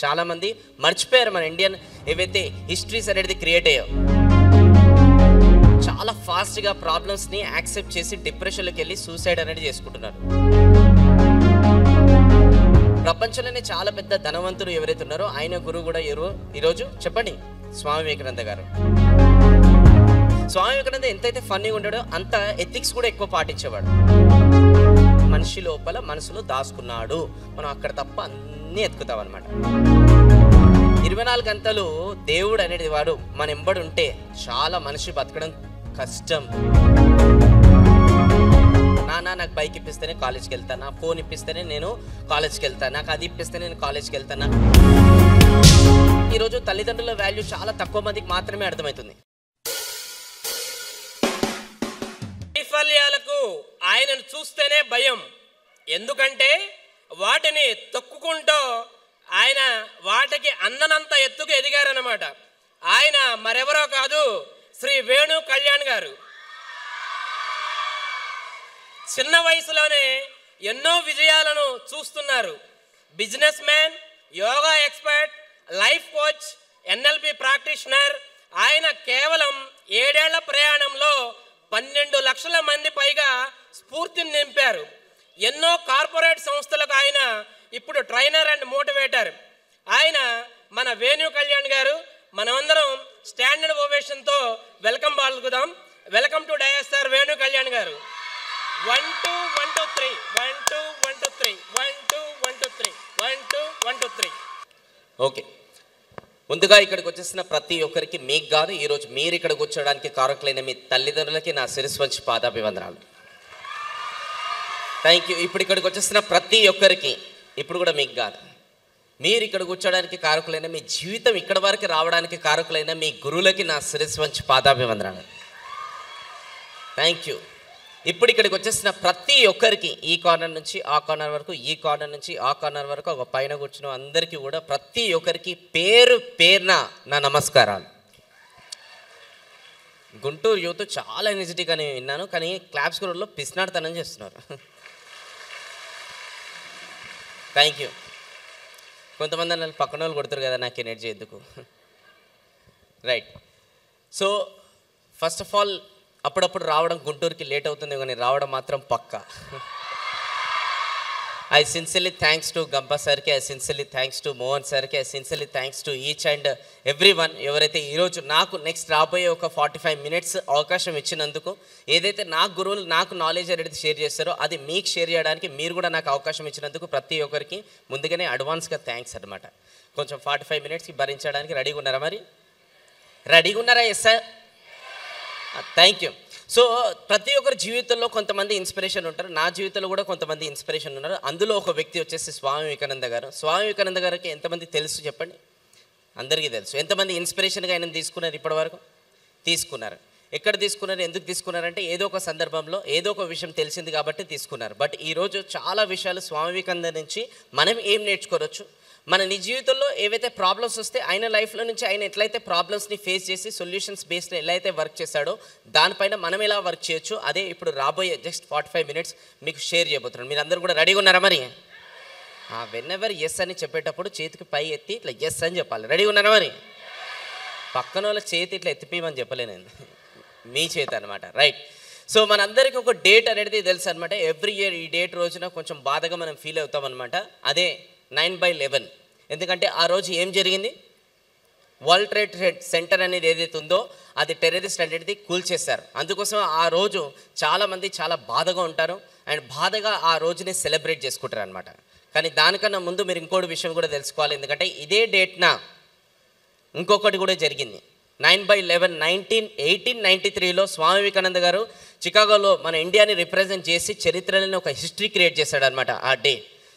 చాలామంది మర్చిపోయారు మన ఇండియన్ ఏవైతే హిస్టరీస్ అనేది క్రియేట్ అయ్యాయో చాలా ఫాస్ట్గా ప్రాబ్లమ్స్ని యాక్సెప్ట్ చేసి డిప్రెషన్లోకి వెళ్ళి సూసైడ్ అనేది చేసుకుంటున్నారు ప్రపంచంలోనే చాలా పెద్ద ధనవంతులు ఎవరైతే ఉన్నారో ఆయన గురువు కూడా ఎవరు ఈరోజు చెప్పండి స్వామి వివేకానంద గారు స్వామి వివేకానంద ఎంతైతే ఫన్నీగా ఉంటాడో అంత ఎథిక్స్ కూడా ఎక్కువ పాటించేవాడు మనిషి లోపల మనసులో దాచుకున్నాడు మనం అక్కడ తప్ప అన్నీ ఎత్తుకుతాం అనమాట ఇరవై నాలుగు గంటలు దేవుడు అనేది వాడు మన ఎంబడి ఉంటే చాలా మనిషి బతకడం కష్టం నానా నాకు బైక్ ఇప్పిస్తేనే కాలేజ్కి వెళ్తాను నా ఫోన్ ఇప్పిస్తేనే నేను కాలేజ్కి వెళ్తాను నాకు అది ఇప్పిస్తే నేను కాలేజ్కి వెళ్తాను ఈరోజు తల్లిదండ్రుల వాల్యూ చాలా తక్కువ మందికి మాత్రమే అర్థమవుతుంది వైఫల్యాలకు ఆయనను చూస్తేనే భయం ఎందుకంటే వాటిని తొక్కుకుంటూ ఆయన వాటికి అందనంత ఎత్తుకు ఎదిగారన్నమాట ఆయన మరెవరో కాదు శ్రీ వేణు కళ్యాణ్ గారు చిన్న వయసులోనే ఎన్నో విజయాలను చూస్తున్నారు businessman yoga expert life coach NLP practitioner ఆయన కేవలం ఏడేళ్ల ప్రయాణంలో పన్నెండు లక్షల మంది పైగా స్ఫూర్తిని నింపారు ఎన్నో కార్పొరేట్ సంస్థలకు ఆయన ఇప్పుడు ట్రైనర్ అండ్ మోటివేటర్ ఆయన మన వేణు కళ్యాణ్ గారు మనమందరం స్టాండర్డ్ ఓవేషన్తో వెల్కమ్ పాల్గొదాం వెల్కమ్ టు డయాస్టార్ Venu Kalyan garu one two one two three one two one two three one two one two three one two one two three okay ముందుగా ఇక్కడికి వచ్చేసిన ప్రతి ఒక్కరికి మీకు కాదు ఈరోజు మీరు ఇక్కడికి వచ్చడానికి కారకులైన మీ తల్లిదండ్రులకి నా శిరస్వంచి పాదాభివందనాలు థ్యాంక్ యూ ఇప్పుడు ఇక్కడికి వచ్చేసిన ప్రతి ఒక్కరికి ఇప్పుడు కూడా మీకు కాదు మీరు ఇక్కడ కూర్చోడానికి కారకులైన మీ జీవితం ఇక్కడ వరకు రావడానికి కారకులైన మీ గురువులకి నా శిరస్సు వంచి పాదాభివందనాలు థ్యాంక్ యూ ఇప్పుడు ఇక్కడికి వచ్చేసిన ప్రతి ఒక్కరికి ఈ కార్నర్ నుంచి ఆ కార్నర్ వరకు ఈ కార్నర్ నుంచి ఆ కార్నర్ వరకు ఒక పైన కూర్చున్న అందరికీ కూడా ప్రతి ఒక్కరికి పేరు పేరున నా నమస్కారాలు గుంటూరు యూత్ చాలా ఎనర్జెటిక్ అని విన్నాను కానీ క్లాప్స్ గురువులో పిస్నాడుతానని చేస్తున్నారు థ్యాంక్ యూ కొంతమంది నన్ను పక్కన వాళ్ళు కొడతారు కదా నాకు ఎనర్జీ ఎందుకు right so first of all అప్పుడప్పుడు రావడం గుంటూరుకి లేట్ అవుతుంది కానీ రావడం మాత్రం పక్కా I sincerely thanks to Gampa సార్కి I sincerely thanks to Mohan సార్కి I sincerely thanks to each and every one ఎవరైతే ఈరోజు నాకు నెక్స్ట్ రాబోయే ఒక ఫార్టీ ఫైవ్ మినిట్స్ అవకాశం ఇచ్చినందుకు ఏదైతే నా గురువులు నాకు నాలెడ్జ్ అనేది షేర్ చేస్తారో అది మీకు షేర్ చేయడానికి మీరు కూడా నాకు అవకాశం ఇచ్చినందుకు ప్రతి ఒక్కరికి ముందుగానే అడ్వాన్స్గా థ్యాంక్స్ అనమాట కొంచెం ఫార్టీ ఫైవ్ మినిట్స్కి భరించడానికి రెడీగా ఉన్నారా మరి రెడీగా ఉన్నారా yes sir thank you so ప్రతి ఒక్కరి జీవితంలో కొంతమంది ఇన్స్పిరేషన్ ఉంటారు నా జీవితంలో కూడా కొంతమంది ఇన్స్పిరేషన్ ఉన్నారు అందులో ఒక వ్యక్తి వచ్చేసి స్వామి వివేకానంద గారు స్వామి వివేకానంద గారికి ఎంతమంది తెలుసు చెప్పండి అందరికీ తెలుసు ఎంతమంది ఇన్స్పిరేషన్గా ఆయన తీసుకున్నారు ఇప్పటివరకు తీసుకున్నారు ఎక్కడ తీసుకున్నారు ఎందుకు తీసుకున్నారంటే ఏదో ఒక సందర్భంలో ఏదో ఒక విషయం తెలిసింది కాబట్టి తీసుకున్నారు బట్ ఈరోజు చాలా విషయాలు స్వామి వివేకానంద నుంచి మనం ఏం నేర్చుకోవచ్చు మన నీ జీవితంలో ఏవైతే ప్రాబ్లమ్స్ వస్తే ఆయన లైఫ్లో నుంచి ఆయన ఎట్లయితే ప్రాబ్లమ్స్ని ఫేస్ చేసి సొల్యూషన్స్ బేస్డ్ ఎలా అయితే వర్క్ చేశాడో దానిపైన మనం ఎలా వర్క్ చేయొచ్చు అదే ఇప్పుడు రాబోయే జస్ట్ ఫార్టీ ఫైవ్ మినిట్స్ మీకు షేర్ చేయబోతున్నాను మీరు అందరూ కూడా రెడీగా ఉన్నారా మరి వెన్ ఎవర్ ఎస్ అని చెప్పేటప్పుడు చేతికి పై ఎత్తి ఇట్లా ఎస్ అని చెప్పాలి రెడీగా ఉన్నారా మరి పక్కన వాళ్ళ చేతి ఇట్లా ఎత్తిపోయమని చెప్పలేను మీ చేతి అనమాట రైట్ సో మనందరికీ ఒక డేట్ అనేది తెలుసు అనమాట ఎవ్రీ ఇయర్ ఈ డేట్ రోజున కొంచెం బాధగా మనం ఫీల్ అవుతామన్నమాట అదే నైన్ బై లెవెన్ ఎందుకంటే ఆ రోజు ఏం జరిగింది వరల్డ్ ట్రేడ్ సెంటర్ అనేది ఏదైతే ఉందో అది టెర్రరిస్ట్ అనేది కూల్చేశారు అందుకోసం ఆ రోజు చాలామంది చాలా బాధగా ఉంటారు అండ్ బాధగా ఆ రోజుని సెలబ్రేట్ చేసుకుంటారు అనమాట కానీ దానికన్నా ముందు మీరు ఇంకోటి విషయం కూడా తెలుసుకోవాలి ఎందుకంటే ఇదే డేట్న ఇంకొకటి కూడా జరిగింది nine by eleven nineteen eighteen ninety త్రీలో స్వామి వివేకానంద గారు చికాగోలో మన ఇండియాని రిప్రజెంట్ చేసి చరిత్రలోనే ఒక హిస్టరీ క్రియేట్ చేశాడనమాట ఆ డే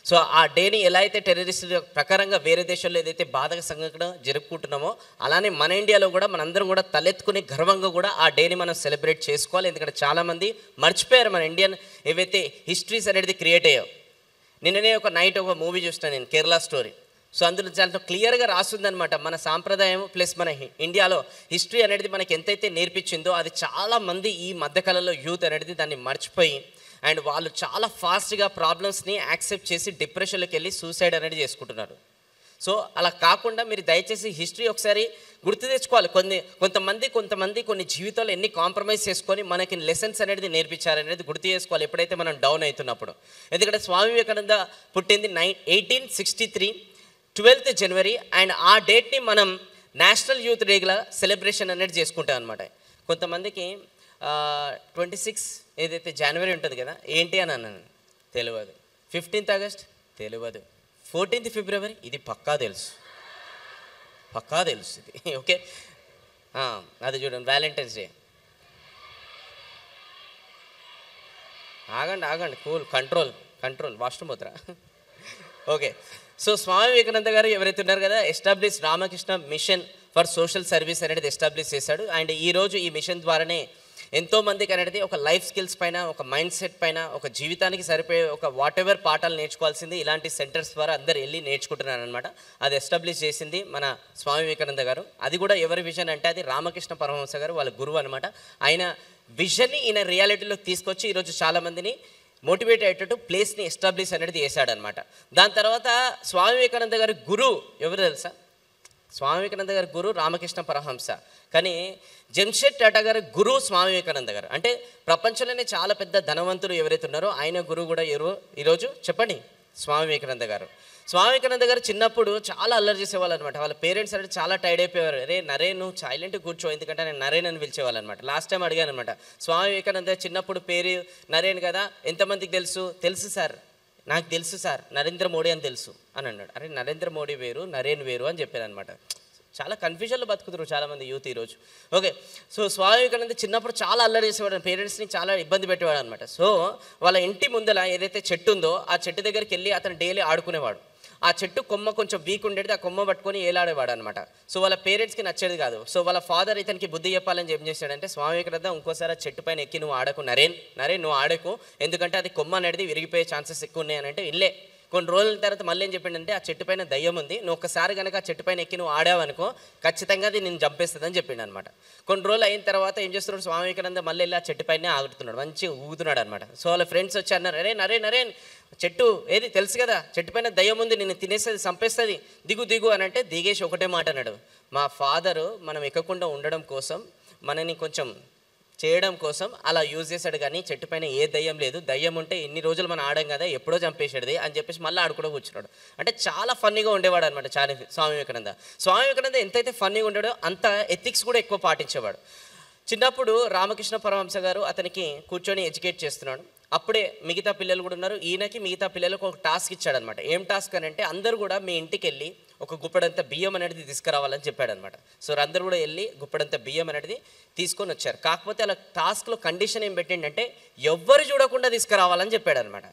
సో ఆ డేని ఎలా అయితే టెర్రరిస్టుల ప్రకారంగా వేరే దేశాల్లో ఏదైతే బాధక సంఘటన జరుపుకుంటున్నామో అలానే మన ఇండియాలో కూడా మనందరం కూడా తలెత్తుకుని గర్వంగా కూడా ఆ డేని మనం సెలబ్రేట్ చేసుకోవాలి ఎందుకంటే చాలామంది మర్చిపోయారు మన ఇండియన్ ఏవైతే హిస్టరీస్ అనేది క్రియేట్ అయ్యాయో నిన్ననే ఒక నైట్ ఒక మూవీ చూస్తాను నేను కేరళ స్టోరీ సో అందులో చాలా క్లియర్గా రాస్తుందనమాట మన సాంప్రదాయం ప్లస్ మన ఇండియాలో హిస్టరీ అనేది మనకి ఎంతైతే నేర్పించిందో అది చాలామంది ఈ మధ్యకాలంలో యూత్ అనేది దాన్ని మర్చిపోయి అండ్ వాళ్ళు చాలా ఫాస్ట్గా ప్రాబ్లమ్స్ని యాక్సెప్ట్ చేసి డిప్రెషన్లోకి వెళ్ళి సూసైడ్ అనేది చేసుకుంటున్నారు సో అలా కాకుండా మీరు దయచేసి హిస్టరీ ఒకసారి గుర్తు తెచ్చుకోవాలి కొన్ని కొంతమంది కొంతమంది కొన్ని జీవితాలు ఎన్ని కాంప్రమైజ్ చేసుకొని మనకి లెసన్స్ అనేది నేర్పించారనేది గుర్తు చేసుకోవాలి ఎప్పుడైతే మనం డౌన్ అవుతున్నప్పుడు ఎందుకంటే స్వామి వివేకానంద పుట్టింది nine eighteen sixty three twelfth January and ఆ డేట్ని మనం నేషనల్ యూత్ డేగా సెలబ్రేషన్ అనేది చేసుకుంటాం అనమాట కొంతమందికి ట్వంటీ సిక్స్ ఏదైతే జనవరి ఉంటుంది కదా ఏంటి అని అన్నాను తెలియదు ఫిఫ్టీన్త్ ఆగస్ట్ తెలియదు ఫోర్టీన్త్ ఫిబ్రవరి ఇది పక్కా తెలుసు పక్కా తెలుసు ఇది ఓకే అది చూడండి వ్యాలంటైన్స్ డే ఆగండి ఆగండి కూల్ కంట్రోల్ కంట్రోల్ వాష్రూమ్ పోతురా ఓకే సో స్వామి వివేకానంద గారు ఎవరైతే ఉన్నారు కదా establish Ramakrishna mission for social service అనేది ఎస్టాబ్లిష్ చేశాడు అండ్ ఈరోజు ఈ మిషన్ ద్వారానే ఎంతోమందికి అనేది ఒక లైఫ్ స్కిల్స్ పైన ఒక మైండ్ సెట్ పైన ఒక జీవితానికి సరిపోయే ఒక వాట్ ఎవర్ పాఠాలు నేర్చుకోవాల్సింది ఇలాంటి సెంటర్స్ ద్వారా అందరు వెళ్ళి నేర్చుకుంటున్నారనమాట అది ఎస్టాబ్లిష్ చేసింది మన స్వామి వివేకానంద గారు అది కూడా ఎవరి విజన్ అంటే అది రామకృష్ణ పరమహంస గారు వాళ్ళ గురువు అనమాట ఆయన విజన్ని ఈయన రియాలిటీలోకి తీసుకొచ్చి ఈరోజు చాలామందిని మోటివేట్ అయ్యేటట్టు ప్లేస్ని ఎస్టాబ్లిష్ అనేది చేశాడనమాట దాని తర్వాత స్వామి వివేకానంద గారి గురువు ఎవరు తెలుసా స్వామి వివేకానంద గారి గురు రామకృష్ణ పరహంస కానీ జంషెడ్ టాటా గారి గురువు స్వామి వివేకానంద గారు అంటే ప్రపంచంలోనే చాలా పెద్ద ధనవంతులు ఎవరైతే ఉన్నారో ఆయన గురువు కూడా ఎవరు ఈరోజు చెప్పండి స్వామి వివేకానంద గారు స్వామి వివేకానంద గారు చిన్నప్పుడు చాలా అల్లరి చేసేవాళ్ళు అనమాట వాళ్ళ పేరెంట్స్ అంటే చాలా టైర్డ్ అయిపోయారు రే నరేన్ నువ్వు సైలెంట్ కూర్చో ఎందుకంటే నేను నరేన్ అని పిలిచేవాళ్ళనమాట లాస్ట్ టైం అడిగాను అనమాట స్వామి వివేకానంద చిన్నప్పుడు పేరు నరేన్ కదా ఎంతమందికి తెలుసు తెలుసు సార్ నాకు తెలుసు సార్ నరేంద్ర మోడీ అని తెలుసు అని అన్నాడు అరే నరేంద్ర మోడీ వేరు నరేన్ వేరు అని చెప్పారు అనమాట చాలా కన్ఫ్యూజన్లో బతుకుతున్నారు చాలామంది యూత్ ఈరోజు ఓకే సో వివేకానంద చిన్నప్పుడు చాలా అల్లరి చేసేవాడు పేరెంట్స్ని చాలా ఇబ్బంది పెట్టేవాడు అనమాట సో వాళ్ళ ఇంటి ముందల ఏదైతే చెట్టు ఉందో ఆ చెట్టు దగ్గరికి వెళ్ళి అతను డైలీ ఆడుకునేవాడు ఆ చెట్టు కొమ్మ కొంచెం వీక్ ఉండేది ఆ కొమ్మ పట్టుకొని ఏలాడేవాడు అనమాట సో వాళ్ళ పేరెంట్స్కి నచ్చేది కాదు సో వాళ్ళ ఫాదర్ ఇతనికి బుద్ధి చెప్పాలని ఏం చేశాడంటే స్వామి వివేకానంద ఇంకోసారి ఆ చెట్టు పైన ఎక్కి నువ్వు ఆడకు నరేన్ నరేన్ నువ్వు ఆడకు ఎందుకంటే అది కొమ్మ అనేది విరిగిపోయే ఛాన్సెస్ ఎక్కువ ఉన్నాయని అంటే ఇల్లే కొన్ని రోజుల తర్వాత మళ్ళీ ఏం చెప్పిండంటే ఆ చెట్టు పైన దయ్యం ఉంది నువ్వు ఒకసారి కనుక ఆ చెట్టు పైన ఎక్కి నువ్వు ఆడావనుకో ఖచ్చితంగా అది నేను అని చెప్పిండు అనమాట కొన్ని రోజులు అయిన తర్వాత ఏం చేస్తున్నాడు స్వామి వివేకానంద మళ్ళీ వెళ్ళి ఆ చెట్టు పైన ఆగుతున్నాడు మంచిగా ఊగుతున్నాడు అనమాట సో వాళ్ళ ఫ్రెండ్స్ వచ్చి అన్నారు అరే నరే నరేన్ చెట్టు ఏది తెలుసు కదా చెట్టు పైన దయ్యం ఉంది నేను తినేస్తుంది చంపేస్తుంది దిగు దిగు అని అంటే దిగేసి ఒకటే మాట అన్నాడు మా ఫాదరు మనం ఎక్కకుండా ఉండడం కోసం మనని కొంచెం చేయడం కోసం అలా యూజ్ చేశాడు కానీ చెట్టు పైన ఏ దయ్యం లేదు దయ్యం ఉంటే ఇన్ని రోజులు మనం ఆడాం కదా ఎప్పుడో చంపేసాడుది అని చెప్పేసి మళ్ళీ ఆడుకోవడం కూర్చున్నాడు అంటే చాలా ఫన్నీగా ఉండేవాడు అనమాట చాలా స్వామి వివేకానంద స్వామి వివేకానంద ఎంతైతే ఫన్నీగా ఉండేడో అంత ఎథిక్స్ కూడా ఎక్కువ పాటించేవాడు చిన్నప్పుడు రామకృష్ణ పరమహంస గారు అతనికి కూర్చొని ఎడ్యుకేట్ చేస్తున్నాడు అప్పుడే మిగతా పిల్లలు కూడా ఉన్నారు ఈయనకి మిగతా పిల్లలకు ఒక టాస్క్ ఇచ్చాడనమాట ఏం టాస్క్ అని అంటే అందరూ కూడా మీ ఇంటికి వెళ్ళి ఒక గుప్పెడంత బియ్యం అనేది తీసుకురావాలని చెప్పాడు అనమాట సో అందరూ కూడా వెళ్ళి గుప్పెడంత బియ్యం అనేది తీసుకొని వచ్చారు కాకపోతే అలా టాస్క్లో కండిషన్ ఏం పెట్టిండంటే ఎవ్వరు చూడకుండా తీసుకురావాలని చెప్పాడు అనమాట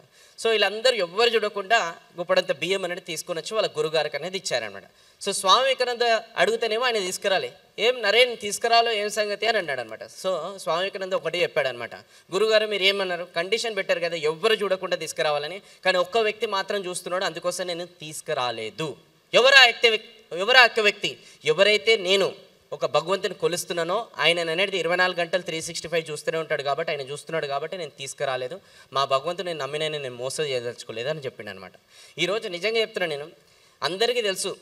సో వీళ్ళందరూ ఎవ్వరు చూడకుండా గుప్పడంత బియ్యం అనేది తీసుకొని వచ్చి వాళ్ళ గురుగారికి అనేది ఇచ్చారనమాట సో స్వామి వివేకానంద అడుగుతానేమో ఆయన తీసుకురాలి ఏం నరేన్ తీసుకురాలో ఏం సంగతి అని అన్నాడు అనమాట సో స్వామి వివేకానంద ఒకటే చెప్పాడనమాట గురుగారు మీరు ఏమన్నారు కండిషన్ పెట్టారు కదా ఎవ్వరు చూడకుండా తీసుకురావాలని కానీ ఒక్క వ్యక్తి మాత్రం చూస్తున్నాడు అందుకోసం నేను తీసుకురాలేదు ఎవరా వ్యక్తి ఎవరా యొక్క వ్యక్తి ఎవరైతే నేను ఒక భగవంతుని కొలుస్తున్నానో ఆయన అనేది ఇరవై నాలుగు గంటలు త్రీ సిక్స్టీ ఫైవ్ చూస్తూనే ఉంటాడు కాబట్టి ఆయన చూస్తున్నాడు కాబట్టి నేను తీసుకురాలేదు మా భగవంతుని నేను నమ్మిన నేను మోసం అని చెప్పిండు అనమాట ఈరోజు నిజంగా చెప్తున్నాను నేను అందరికీ తెలుసు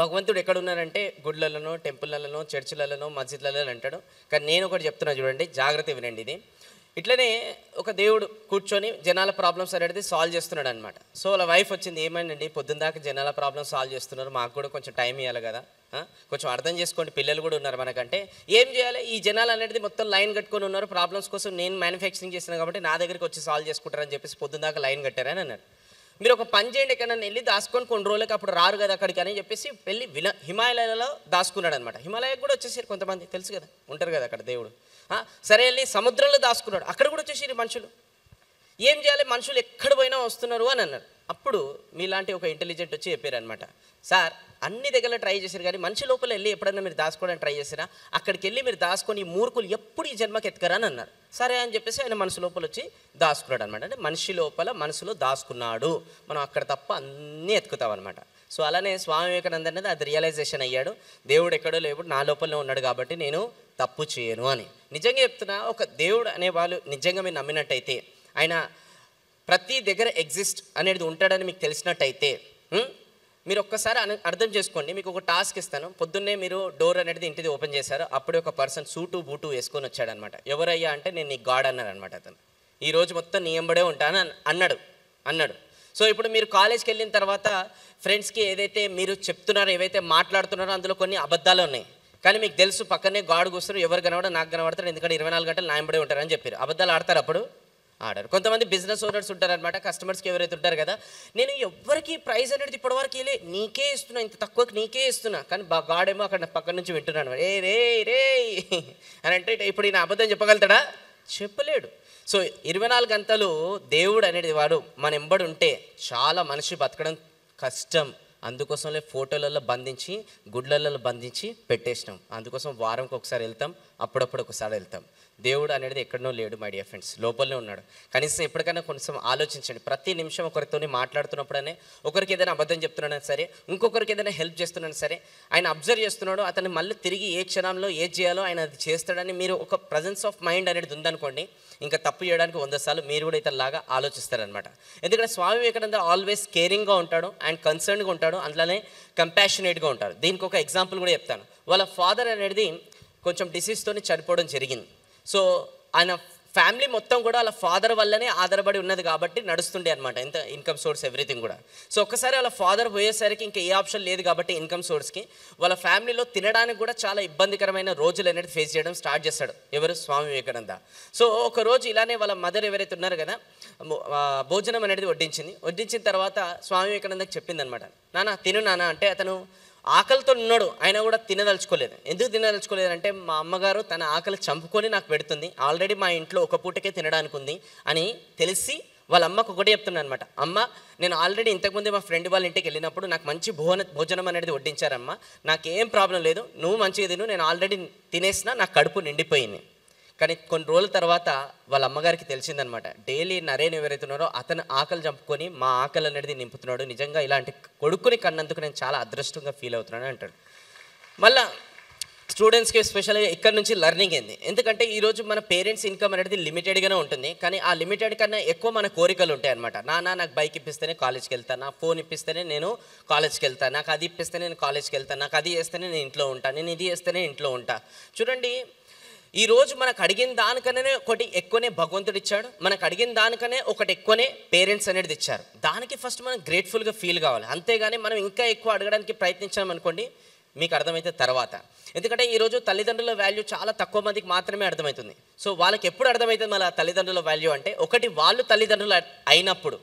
భగవంతుడు ఎక్కడున్నారంటే గుళ్ళలోనో టెంపుల్లలోనో చర్చిలలోనో మస్జిద్లలో అంటాడు కానీ నేను ఒకటి చెప్తున్నా చూడండి జాగ్రత్త వినండి ఇది ఇట్లనే ఒక దేవుడు కూర్చొని జనాల ప్రాబ్లమ్స్ అనేది సాల్వ్ చేస్తున్నాడు అనమాట సో వాళ్ళ వైఫ్ వచ్చింది ఏమైందండి పొద్దున్న దాకా జనాల ప్రాబ్లమ్స్ సాల్వ్ చేస్తున్నారు మాకు కూడా కొంచెం టైం ఇవ్వాలి కదా కొంచెం అర్థం చేసుకోండి పిల్లలు కూడా ఉన్నారు మనకంటే ఏం చేయాలి ఈ జనాలు అనేది మొత్తం లైన్ కట్టుకొని ఉన్నారు ప్రాబ్లమ్స్ కోసం నేను మ్యానుఫ్యాక్చరింగ్ చేసిన కాబట్టి నా దగ్గరికి వచ్చి సాల్వ్ చేసుకుంటారని చెప్పేసి పొద్దున్న దాకా లైన్ కట్టారని అన్నారు మీరు ఒక పని చేయండి ఎక్కడ వెళ్ళి దాచుకొని కొన్ని రోజులకి అప్పుడు రారు కదా అక్కడికి అని చెప్పేసి వెళ్ళి విన హిమాలయాలలో దాచుకున్నాడు అనమాట హిమాలయకు కూడా వచ్చేసారు కొంతమంది తెలుసు కదా ఉంటారు కదా అక్కడ దేవుడు సరే వెళ్ళి సముద్రంలో దాచుకున్నాడు అక్కడ కూడా వచ్చేసి మనుషులు ఏం చేయాలి మనుషులు ఎక్కడ పోయినా వస్తున్నారు అని అన్నారు అప్పుడు మీలాంటి ఒక ఇంటెలిజెంట్ వచ్చి చెప్పారనమాట సార్ అన్ని దగ్గర ట్రై చేశారు కానీ మనిషి లోపల వెళ్ళి ఎప్పుడన్నా మీరు దాచుకోవడానికి ట్రై చేసినా అక్కడికి వెళ్ళి మీరు దాచుకొని మూర్ఖులు ఎప్పుడు ఈ జన్మకి ఎత్తుకరని అన్నారు సరే అని చెప్పేసి ఆయన మనసు లోపల వచ్చి దాచుకున్నాడు అనమాట అంటే మనిషి లోపల మనసులో దాచుకున్నాడు మనం అక్కడ తప్ప అన్నీ ఎత్తుకుతాం అనమాట సో అలానే స్వామి వివేకానంద అనేది అది రియలైజేషన్ అయ్యాడు దేవుడు ఎక్కడో లేవు నా లోపలనే ఉన్నాడు కాబట్టి నేను తప్పు చేయను అని నిజంగా చెప్తున్నా ఒక దేవుడు అనేవాళ్ళు నిజంగా మీరు నమ్మినట్టయితే ఆయన ప్రతి దగ్గర ఎగ్జిస్ట్ అనేది ఉంటాడని మీకు తెలిసినట్టయితే మీరు ఒక్కసారి అర్థం చేసుకోండి మీకు ఒక టాస్క్ ఇస్తాను పొద్దున్నే మీరు డోర్ అనేది ఇంటిది ఓపెన్ చేశారు అప్పుడే ఒక పర్సన్ సూటు బూటు వేసుకొని వచ్చాడనమాట ఎవరయ్యా అంటే నేను నీ గాడ్ అన్నారనమాట అతను ఈ రోజు మొత్తం నీ ఎంబడే ఉంటాను అన్నాడు అన్నాడు సో ఇప్పుడు మీరు కాలేజ్కి వెళ్ళిన తర్వాత ఫ్రెండ్స్కి ఏదైతే మీరు చెప్తున్నారో ఏవైతే మాట్లాడుతున్నారో అందులో కొన్ని అబద్ధాలు ఉన్నాయి కానీ మీకు తెలుసు పక్కనే గాడు కూస్తారు ఎవరు కనబడో నాకు కనబడతారు ఎందుకంటే ఇరవై నాలుగు గంటలు నాయంబడే ఉంటారు అని చెప్పారు అబద్ధాలు ఆడతారు అప్పుడు ఆడారు కొంతమంది బిజినెస్ ఓనర్స్ ఉంటారనమాట కస్టమర్స్కి ఎవరైతే ఉంటారు కదా నేను ఎవరికి ప్రైజ్ అనేది ఇప్పటివరకు వెళ్ళే నీకే ఇస్తున్నా ఇంత తక్కువకి నీకే ఇస్తున్నా కానీ గాడేమో అక్కడ పక్కన నుంచి వింటున్నాను ఏ రే రే అని అంటే ఇప్పుడు ఈయన అబద్ధం చెప్పగలుగుతాడా చెప్పలేడు సో ఇరవై నాలుగు గంటలు దేవుడు అనేది వాడు మన ఎంబడి ఉంటే చాలా మనిషి బతకడం కష్టం అందుకోసమే ఫోటోలలో బంధించి గుడ్లలో బంధించి పెట్టేసినాం అందుకోసం వారంకి ఒకసారి వెళ్తాం అప్పుడప్పుడు ఒకసారి వెళ్తాం దేవుడు అనేది ఎక్కడనో లేడు మై డియర్ ఫ్రెండ్స్ లోపలనే ఉన్నాడు కనీసం ఎప్పటికైనా కొంచెం ఆలోచించండి ప్రతి నిమిషం ఒకరితో మాట్లాడుతున్నప్పుడనే ఒకరికి ఏదైనా అబద్ధం చెప్తున్నాడని సరే ఇంకొకరికి ఏదైనా హెల్ప్ చేస్తున్నాను సరే ఆయన అబ్జర్వ్ చేస్తున్నాడు అతను మళ్ళీ తిరిగి ఏ క్షణంలో ఏది చేయాలో ఆయన అది చేస్తాడని మీరు ఒక ప్రజెన్స్ ఆఫ్ మైండ్ అనేది ఉందనుకోండి ఇంకా తప్పు చేయడానికి వంద సార్లు మీరు కూడా ఇతనిలాగా ఆలోచిస్తారనమాట ఎందుకంటే స్వామి వివేకానంద ఆల్వేస్ కేరింగ్గా ఉంటాడు అండ్ కన్సర్న్గా ఉంటాడు అందులోనే కంపాషనేట్గా ఉంటాడు దీనికి ఒక ఎగ్జాంపుల్ కూడా చెప్తాను వాళ్ళ ఫాదర్ అనేది కొంచెం డిసీజ్తో చనిపోవడం జరిగింది సో ఆయన ఫ్యామిలీ మొత్తం కూడా వాళ్ళ ఫాదర్ వల్లనే ఆధారపడి ఉన్నది కాబట్టి నడుస్తుండే అనమాట ఇంత ఇన్కమ్ సోర్స్ ఎవ్రీథింగ్ కూడా సో ఒక్కసారి వాళ్ళ ఫాదర్ పోయేసరికి ఇంకా ఏ ఆప్షన్ లేదు కాబట్టి ఇన్కమ్ సోర్స్కి వాళ్ళ ఫ్యామిలీలో తినడానికి కూడా చాలా ఇబ్బందికరమైన రోజులు అనేది ఫేస్ చేయడం స్టార్ట్ చేస్తాడు ఎవరు స్వామి వివేకానంద సో ఒక రోజు ఇలానే వాళ్ళ మదర్ ఎవరైతే ఉన్నారు కదా భోజనం అనేది వడ్డించింది వడ్డించిన తర్వాత స్వామి వివేకానందకి చెప్పిందనమాట నానా తిను నానా అంటే అతను ఆకలితో ఉన్నాడు ఆయన కూడా తినదలుచుకోలేదు ఎందుకు తినదలుచుకోలేదు అంటే మా అమ్మగారు తన ఆకలి చంపుకొని నాకు పెడుతుంది ఆల్రెడీ మా ఇంట్లో ఒక పూటకే తినడానికి ఉంది అని తెలిసి వాళ్ళ అమ్మకు ఒకటే చెప్తున్నాను అనమాట అమ్మ నేను ఆల్రెడీ ఇంతకుముందు మా ఫ్రెండ్ వాళ్ళ ఇంటికి వెళ్ళినప్పుడు నాకు మంచి భోజన భోజనం అనేది వడ్డించారమ్మ నాకేం ప్రాబ్లం లేదు నువ్వు మంచిగా తిను నేను ఆల్రెడీ తినేసినా నా కడుపు నిండిపోయింది కానీ కొన్ని రోజుల తర్వాత వాళ్ళ అమ్మగారికి తెలిసిందనమాట డైలీ నరేన్ ఎవరైతే ఉన్నారో అతను ఆకలి చంపుకొని మా ఆకలి అనేది నింపుతున్నాడు నిజంగా ఇలాంటి కొడుకుని కన్నందుకు నేను చాలా అదృష్టంగా ఫీల్ అవుతున్నాను అంటాడు మళ్ళా స్టూడెంట్స్కి స్పెషల్గా ఇక్కడ నుంచి లర్నింగ్ ఏంది ఎందుకంటే ఈరోజు మన పేరెంట్స్ ఇన్కమ్ అనేది లిమిటెడ్గానే ఉంటుంది కానీ ఆ లిమిటెడ్ కన్నా ఎక్కువ మన కోరికలు ఉంటాయి అనమాట నాన్న నాకు బైక్ ఇప్పిస్తేనే కాలేజ్కి వెళ్తాను నా ఫోన్ ఇప్పిస్తేనే నేను కాలేజ్కి వెళ్తాను నాకు అది ఇప్పిస్తే నేను కాలేజ్కి వెళ్తాను నాకు అది చేస్తేనే నేను ఇంట్లో ఉంటాను నేను ఇది చేస్తేనే ఇంట్లో ఉంటా చూడండి ఈరోజు మనకు అడిగిన దానికనే ఒకటి ఎక్కువనే భగవంతుడు ఇచ్చాడు మనకు అడిగిన దానికనే ఒకటి ఎక్కువనే పేరెంట్స్ అనేది ఇచ్చారు దానికి ఫస్ట్ మనం గ్రేట్ఫుల్గా ఫీల్ కావాలి అంతేగాని మనం ఇంకా ఎక్కువ అడగడానికి ప్రయత్నించాం అనుకోండి మీకు అర్థమైతే తర్వాత ఎందుకంటే ఈరోజు తల్లిదండ్రుల వాల్యూ చాలా తక్కువ మందికి మాత్రమే అర్థమవుతుంది సో వాళ్ళకి ఎప్పుడు అర్థమవుతుంది మన తల్లిదండ్రుల వాల్యూ అంటే ఒకటి వాళ్ళు తల్లిదండ్రులు అయినప్పుడు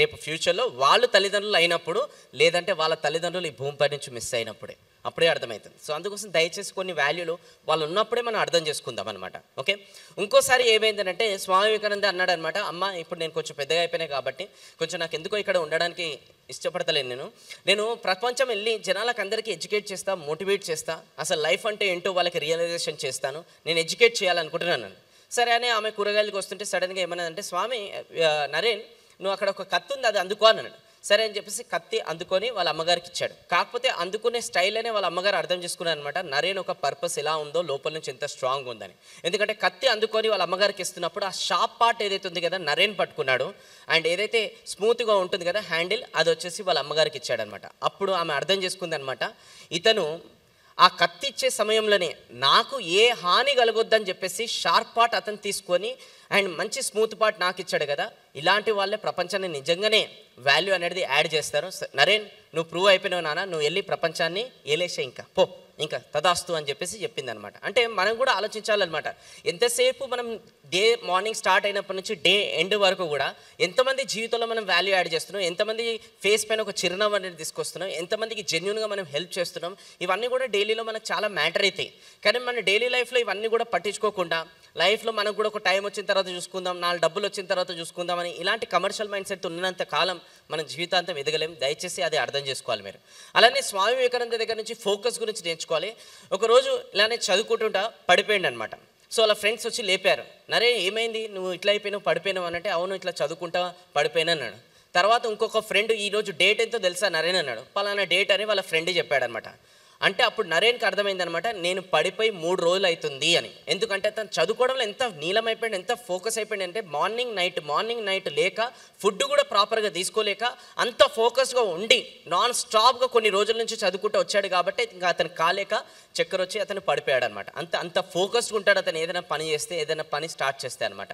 రేపు ఫ్యూచర్లో వాళ్ళు తల్లిదండ్రులు అయినప్పుడు లేదంటే వాళ్ళ తల్లిదండ్రులు ఈ భూమిపై నుంచి మిస్ అయినప్పుడే అప్పుడే అర్థమవుతుంది సో అందుకోసం దయచేసి కొన్ని వాల్యూలు వాళ్ళు ఉన్నప్పుడే మనం అర్థం చేసుకుందాం అనమాట ఓకే ఇంకోసారి ఏమైందంటే స్వామి వివేకానంద అన్నాడు అనమాట అమ్మ ఇప్పుడు నేను కొంచెం పెద్దగా అయిపోయినాయి కాబట్టి కొంచెం నాకు ఎందుకో ఇక్కడ ఉండడానికి ఇష్టపడతలేను నేను నేను ప్రపంచం వెళ్ళి జనాలకు అందరికీ ఎడ్యుకేట్ చేస్తా మోటివేట్ చేస్తా అసలు లైఫ్ అంటే ఏంటో వాళ్ళకి రియలైజేషన్ చేస్తాను నేను ఎడ్యుకేట్ చేయాలనుకుంటున్నాను సరే అని ఆమె కూరగాయలకు వస్తుంటే సడన్గా ఏమన్నదంటే స్వామి నరేన్ నువ్వు అక్కడ ఒక కత్తు ఉంది అది అందుకో అన్నాడు సరే అని చెప్పేసి కత్తి అందుకొని వాళ్ళ అమ్మగారికి ఇచ్చాడు కాకపోతే అందుకునే స్టైల్ అనే వాళ్ళ అమ్మగారు అర్థం చేసుకున్నారు అనమాట నరేన్ ఒక పర్పస్ ఎలా ఉందో లోపల నుంచి ఎంత స్ట్రాంగ్ ఉందని ఎందుకంటే కత్తి అందుకొని వాళ్ళ అమ్మగారికి ఇస్తున్నప్పుడు ఆ షాప్ పార్ట్ ఏదైతే ఉంది కదా నరేన్ పట్టుకున్నాడు అండ్ ఏదైతే స్మూత్గా ఉంటుంది కదా హ్యాండిల్ అది వచ్చేసి వాళ్ళ అమ్మగారికి ఇచ్చాడనమాట అప్పుడు ఆమె అర్థం చేసుకుంది అనమాట ఇతను ఆ కత్తి ఇచ్చే సమయంలోనే నాకు ఏ హాని కలగొద్దని చెప్పేసి షార్ప్ పార్ట్ అతను తీసుకొని అండ్ మంచి స్మూత్ పార్ట్ నాకు ఇచ్చాడు కదా ఇలాంటి వాళ్ళే ప్రపంచాన్ని నిజంగానే వాల్యూ అనేది యాడ్ చేస్తారు నరేన్ నువ్వు ప్రూవ్ అయిపోయినావు నాన్న నువ్వు వెళ్ళి ప్రపంచాన్ని ఏలేసే ఇంకా పో ఇంకా తదాస్తు అని చెప్పేసి చెప్పింది అనమాట అంటే మనం కూడా ఆలోచించాలన్నమాట ఎంతసేపు మనం డే మార్నింగ్ స్టార్ట్ అయినప్పటి నుంచి డే ఎండ్ వరకు కూడా ఎంతమంది జీవితంలో మనం వాల్యూ యాడ్ చేస్తున్నాం ఎంతమంది ఫేస్ పైన ఒక చిరునవ్వు అనేది తీసుకొస్తున్నాం ఎంతమందికి జెన్యున్గా మనం హెల్ప్ చేస్తున్నాం ఇవన్నీ కూడా డైలీలో మనకు చాలా మ్యాటర్ అవుతాయి కానీ మన డైలీ లైఫ్లో ఇవన్నీ కూడా పట్టించుకోకుండా లైఫ్లో మనకు కూడా ఒక టైం వచ్చిన తర్వాత చూసుకుందాం నాలుగు డబ్బులు వచ్చిన తర్వాత చూసుకుందాం అని ఇలాంటి కమర్షియల్ మైండ్ సెట్ ఉన్నంత కాలం మనం జీవితాంతం ఎదగలేం దయచేసి అది అర్థం చేసుకోవాలి మీరు అలానే స్వామి వివేకానంద దగ్గర నుంచి ఫోకస్ గురించి నేర్చుకోవాలి ఒకరోజు ఇలానే చదువుకుంటుంటా పడిపోయింది అనమాట సో వాళ్ళ ఫ్రెండ్స్ వచ్చి లేపారు నరే ఏమైంది నువ్వు ఇట్లా అయిపోయినావు పడిపోయినావు అనంటే అవును ఇట్లా చదువుకుంటా పడిపోయినా అన్నాడు తర్వాత ఇంకొక ఫ్రెండ్ ఈరోజు డేట్ ఎంతో తెలుసా నరేన్ అన్నాడు పలానా డేట్ అని వాళ్ళ ఫ్రెండ్ చెప్పాడనమాట అంటే అప్పుడు నరేన్కి అర్థమైందనమాట నేను పడిపోయి మూడు రోజులు అవుతుంది అని ఎందుకంటే తను చదువుకోవడంలో ఎంత నీలమైపోయాడు ఎంత ఫోకస్ అయిపోయింది అంటే మార్నింగ్ నైట్ మార్నింగ్ నైట్ లేక ఫుడ్ కూడా ప్రాపర్గా తీసుకోలేక అంత ఫోకస్గా ఉండి నాన్ స్టాప్గా కొన్ని రోజుల నుంచి చదువుకుంటూ వచ్చాడు కాబట్టి ఇంకా అతను కాలేక చక్కెర వచ్చి అతను పడిపోయాడు అనమాట అంత అంత ఫోకస్గా ఉంటాడు అతను ఏదైనా పని చేస్తే ఏదైనా పని స్టార్ట్ చేస్తే అనమాట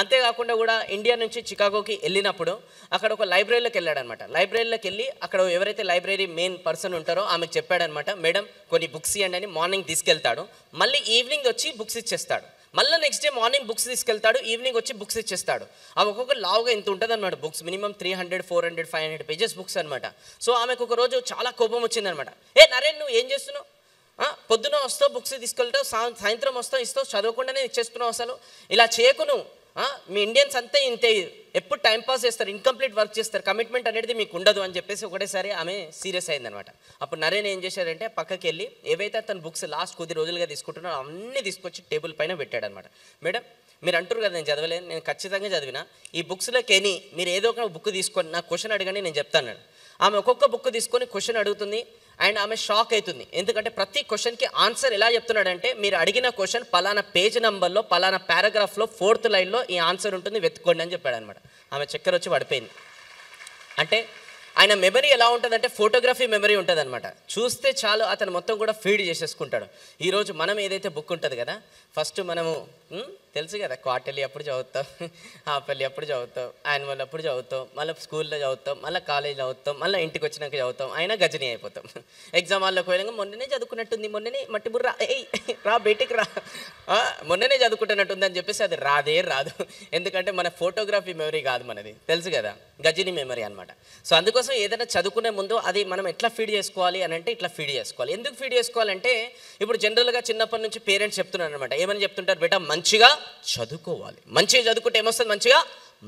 అంతేకాకుండా కూడా ఇండియా నుంచి చికాగోకి వెళ్ళినప్పుడు అక్కడ ఒక లైబ్రరీలోకి వెళ్ళాడనమాట లైబ్రరీలోకి వెళ్ళి అక్కడ ఎవరైతే లైబ్రరీ మెయిన్ పర్సన్ ఉంటారో ఆమెకు చెప్పాడనమాట మేడం కొన్ని బుక్స్ ఇవ్వండి అని మార్నింగ్ తీసుకెళ్తాడు మళ్ళీ ఈవినింగ్ వచ్చి బుక్స్ ఇచ్చేస్తాడు మళ్ళీ నెక్స్ట్ డే మార్నింగ్ బుక్స్ తీసుకెళ్తాడు ఈవినింగ్ వచ్చి బుక్స్ ఇచ్చేస్తాడు అవి ఒక్కొక్క లావుగా ఇంత ఉంటుంది అనమాట books minimum three hundred four hundred five hundred pages books అనమాట సో ఆమెకు ఒక రోజు చాలా కోపం వచ్చిందనమాట ఏ నరేన్ నువ్వు ఏం చేస్తున్నావు పొద్దున వస్తావు బుక్స్ తీసుకెళ్తావు సాయంత్రం వస్తావు ఇస్తావు చదవకుండానే ఇచ్చేస్తున్నావు అసలు ఇలా చేయకు నువ్వు మీ ఇండియన్స్ అంతే ఇంతే ఎప్పుడు టైం పాస్ చేస్తారు ఇన్కంప్లీట్ వర్క్ చేస్తారు కమిట్మెంట్ అనేది మీకు ఉండదు అని చెప్పేసి ఒకటేసారి ఆమె సీరియస్ అయిందనమాట అప్పుడు నరేన్ ఏం చేశారంటే పక్కకి వెళ్ళి ఏవైతే తన బుక్స్ లాస్ట్ కొద్ది రోజులుగా తీసుకుంటున్నారో అన్నీ తీసుకొచ్చి టేబుల్ పైన పెట్టాడనమాట మేడం మీరు అంటారు కదా నేను చదవలేదు నేను ఖచ్చితంగా చదివిన ఈ బుక్స్లో కెనీ మీరు ఏదో ఒక బుక్ తీసుకొని నా క్వశ్చన్ అడగండి నేను చెప్తాను ఆమె ఒక్కొక్క బుక్ తీసుకొని క్వశ్చన్ అడుగుతుంది అండ్ ఆమె షాక్ అవుతుంది ఎందుకంటే ప్రతి క్వశ్చన్కి ఆన్సర్ ఎలా చెప్తున్నాడంటే మీరు అడిగిన క్వశ్చన్ పలానా పేజ్ నెంబర్లో పలానా పారాగ్రాఫ్లో ఫోర్త్ లైన్లో ఈ ఆన్సర్ ఉంటుంది వెతుక్కోండి అని చెప్పాడు అనమాట ఆమె చక్కెర వచ్చి పడిపోయింది అంటే ఆయన మెమరీ ఎలా ఉంటుందంటే ఫోటోగ్రఫీ మెమరీ ఉంటుంది అనమాట చూస్తే చాలు అతను మొత్తం కూడా ఫీడ్ చేసేసుకుంటాడు ఈరోజు మనం ఏదైతే బుక్ ఉంటుంది కదా ఫస్ట్ మనము తెలుసు కదా క్వార్టర్లీ ఎప్పుడు హాఫ్ ఇయర్లీ ఎప్పుడు చదువుతావు యాన్యువల్ అప్పుడు చదువుతాం మళ్ళీ స్కూల్లో చదువుతాం మళ్ళీ కాలేజ్ చదువుతాం మళ్ళీ ఇంటికి వచ్చినాక చదువుతాం అయినా గజనీ అయిపోతాం ఎగ్జామ్ వాళ్ళకి పోయాక మొన్ననే చదువుకున్నట్టుంది మొన్ననే మట్టి బుర్రా ఏయ్ రా బయటికి రా మొన్ననే చదువుకుంటున్నట్టుంది అని చెప్పేసి అది రాదే రాదు ఎందుకంటే మన ఫోటోగ్రఫీ మెమరీ కాదు మనది తెలుసు కదా గజనీ మెమరీ అనమాట సో అందుకోసం ఏదైనా చదువుకునే ముందు అది మనం ఎట్లా ఫీడ్ చేసుకోవాలి అని అంటే ఇట్లా ఫీడ్ చేసుకోవాలి ఎందుకు ఫీడ్ చేసుకోవాలంటే ఇప్పుడు జనరల్గా చిన్నప్పటి నుంచి పేరెంట్స్ చెప్తున్నారు అనమాట ఏమని చెప్తుంటారు బేటా మంచిగా చదువుకోవాలి మంచిగా చదువుకుంటే ఏమొస్తుంది మంచిగా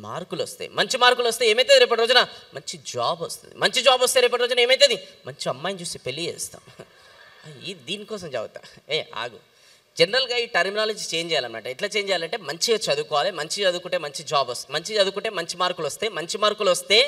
మార్కులు వస్తాయి మంచి మార్కులు వస్తే ఏమైతుంది రేపటి రోజున మంచి జాబ్ వస్తుంది మంచి జాబ్ వస్తే రేపటి రోజున ఏమవుతుంది మంచి అమ్మాయిని చూసి పెళ్ళి చేస్తాం ఈ దీనికోసం చదువుతా ఏ ఆగు జనరల్గా ఈ టర్మినాలజీ చేంజ్ చేయాలన్నమాట ఎట్లా చేంజ్ చేయాలంటే మంచిగా చదువుకోవాలి మంచి చదువుకుంటే మంచి జాబ్ వస్తుంది మంచి చదువుకుంటే మంచి మార్కులు వస్తాయి మంచి మార్కులు వస్తే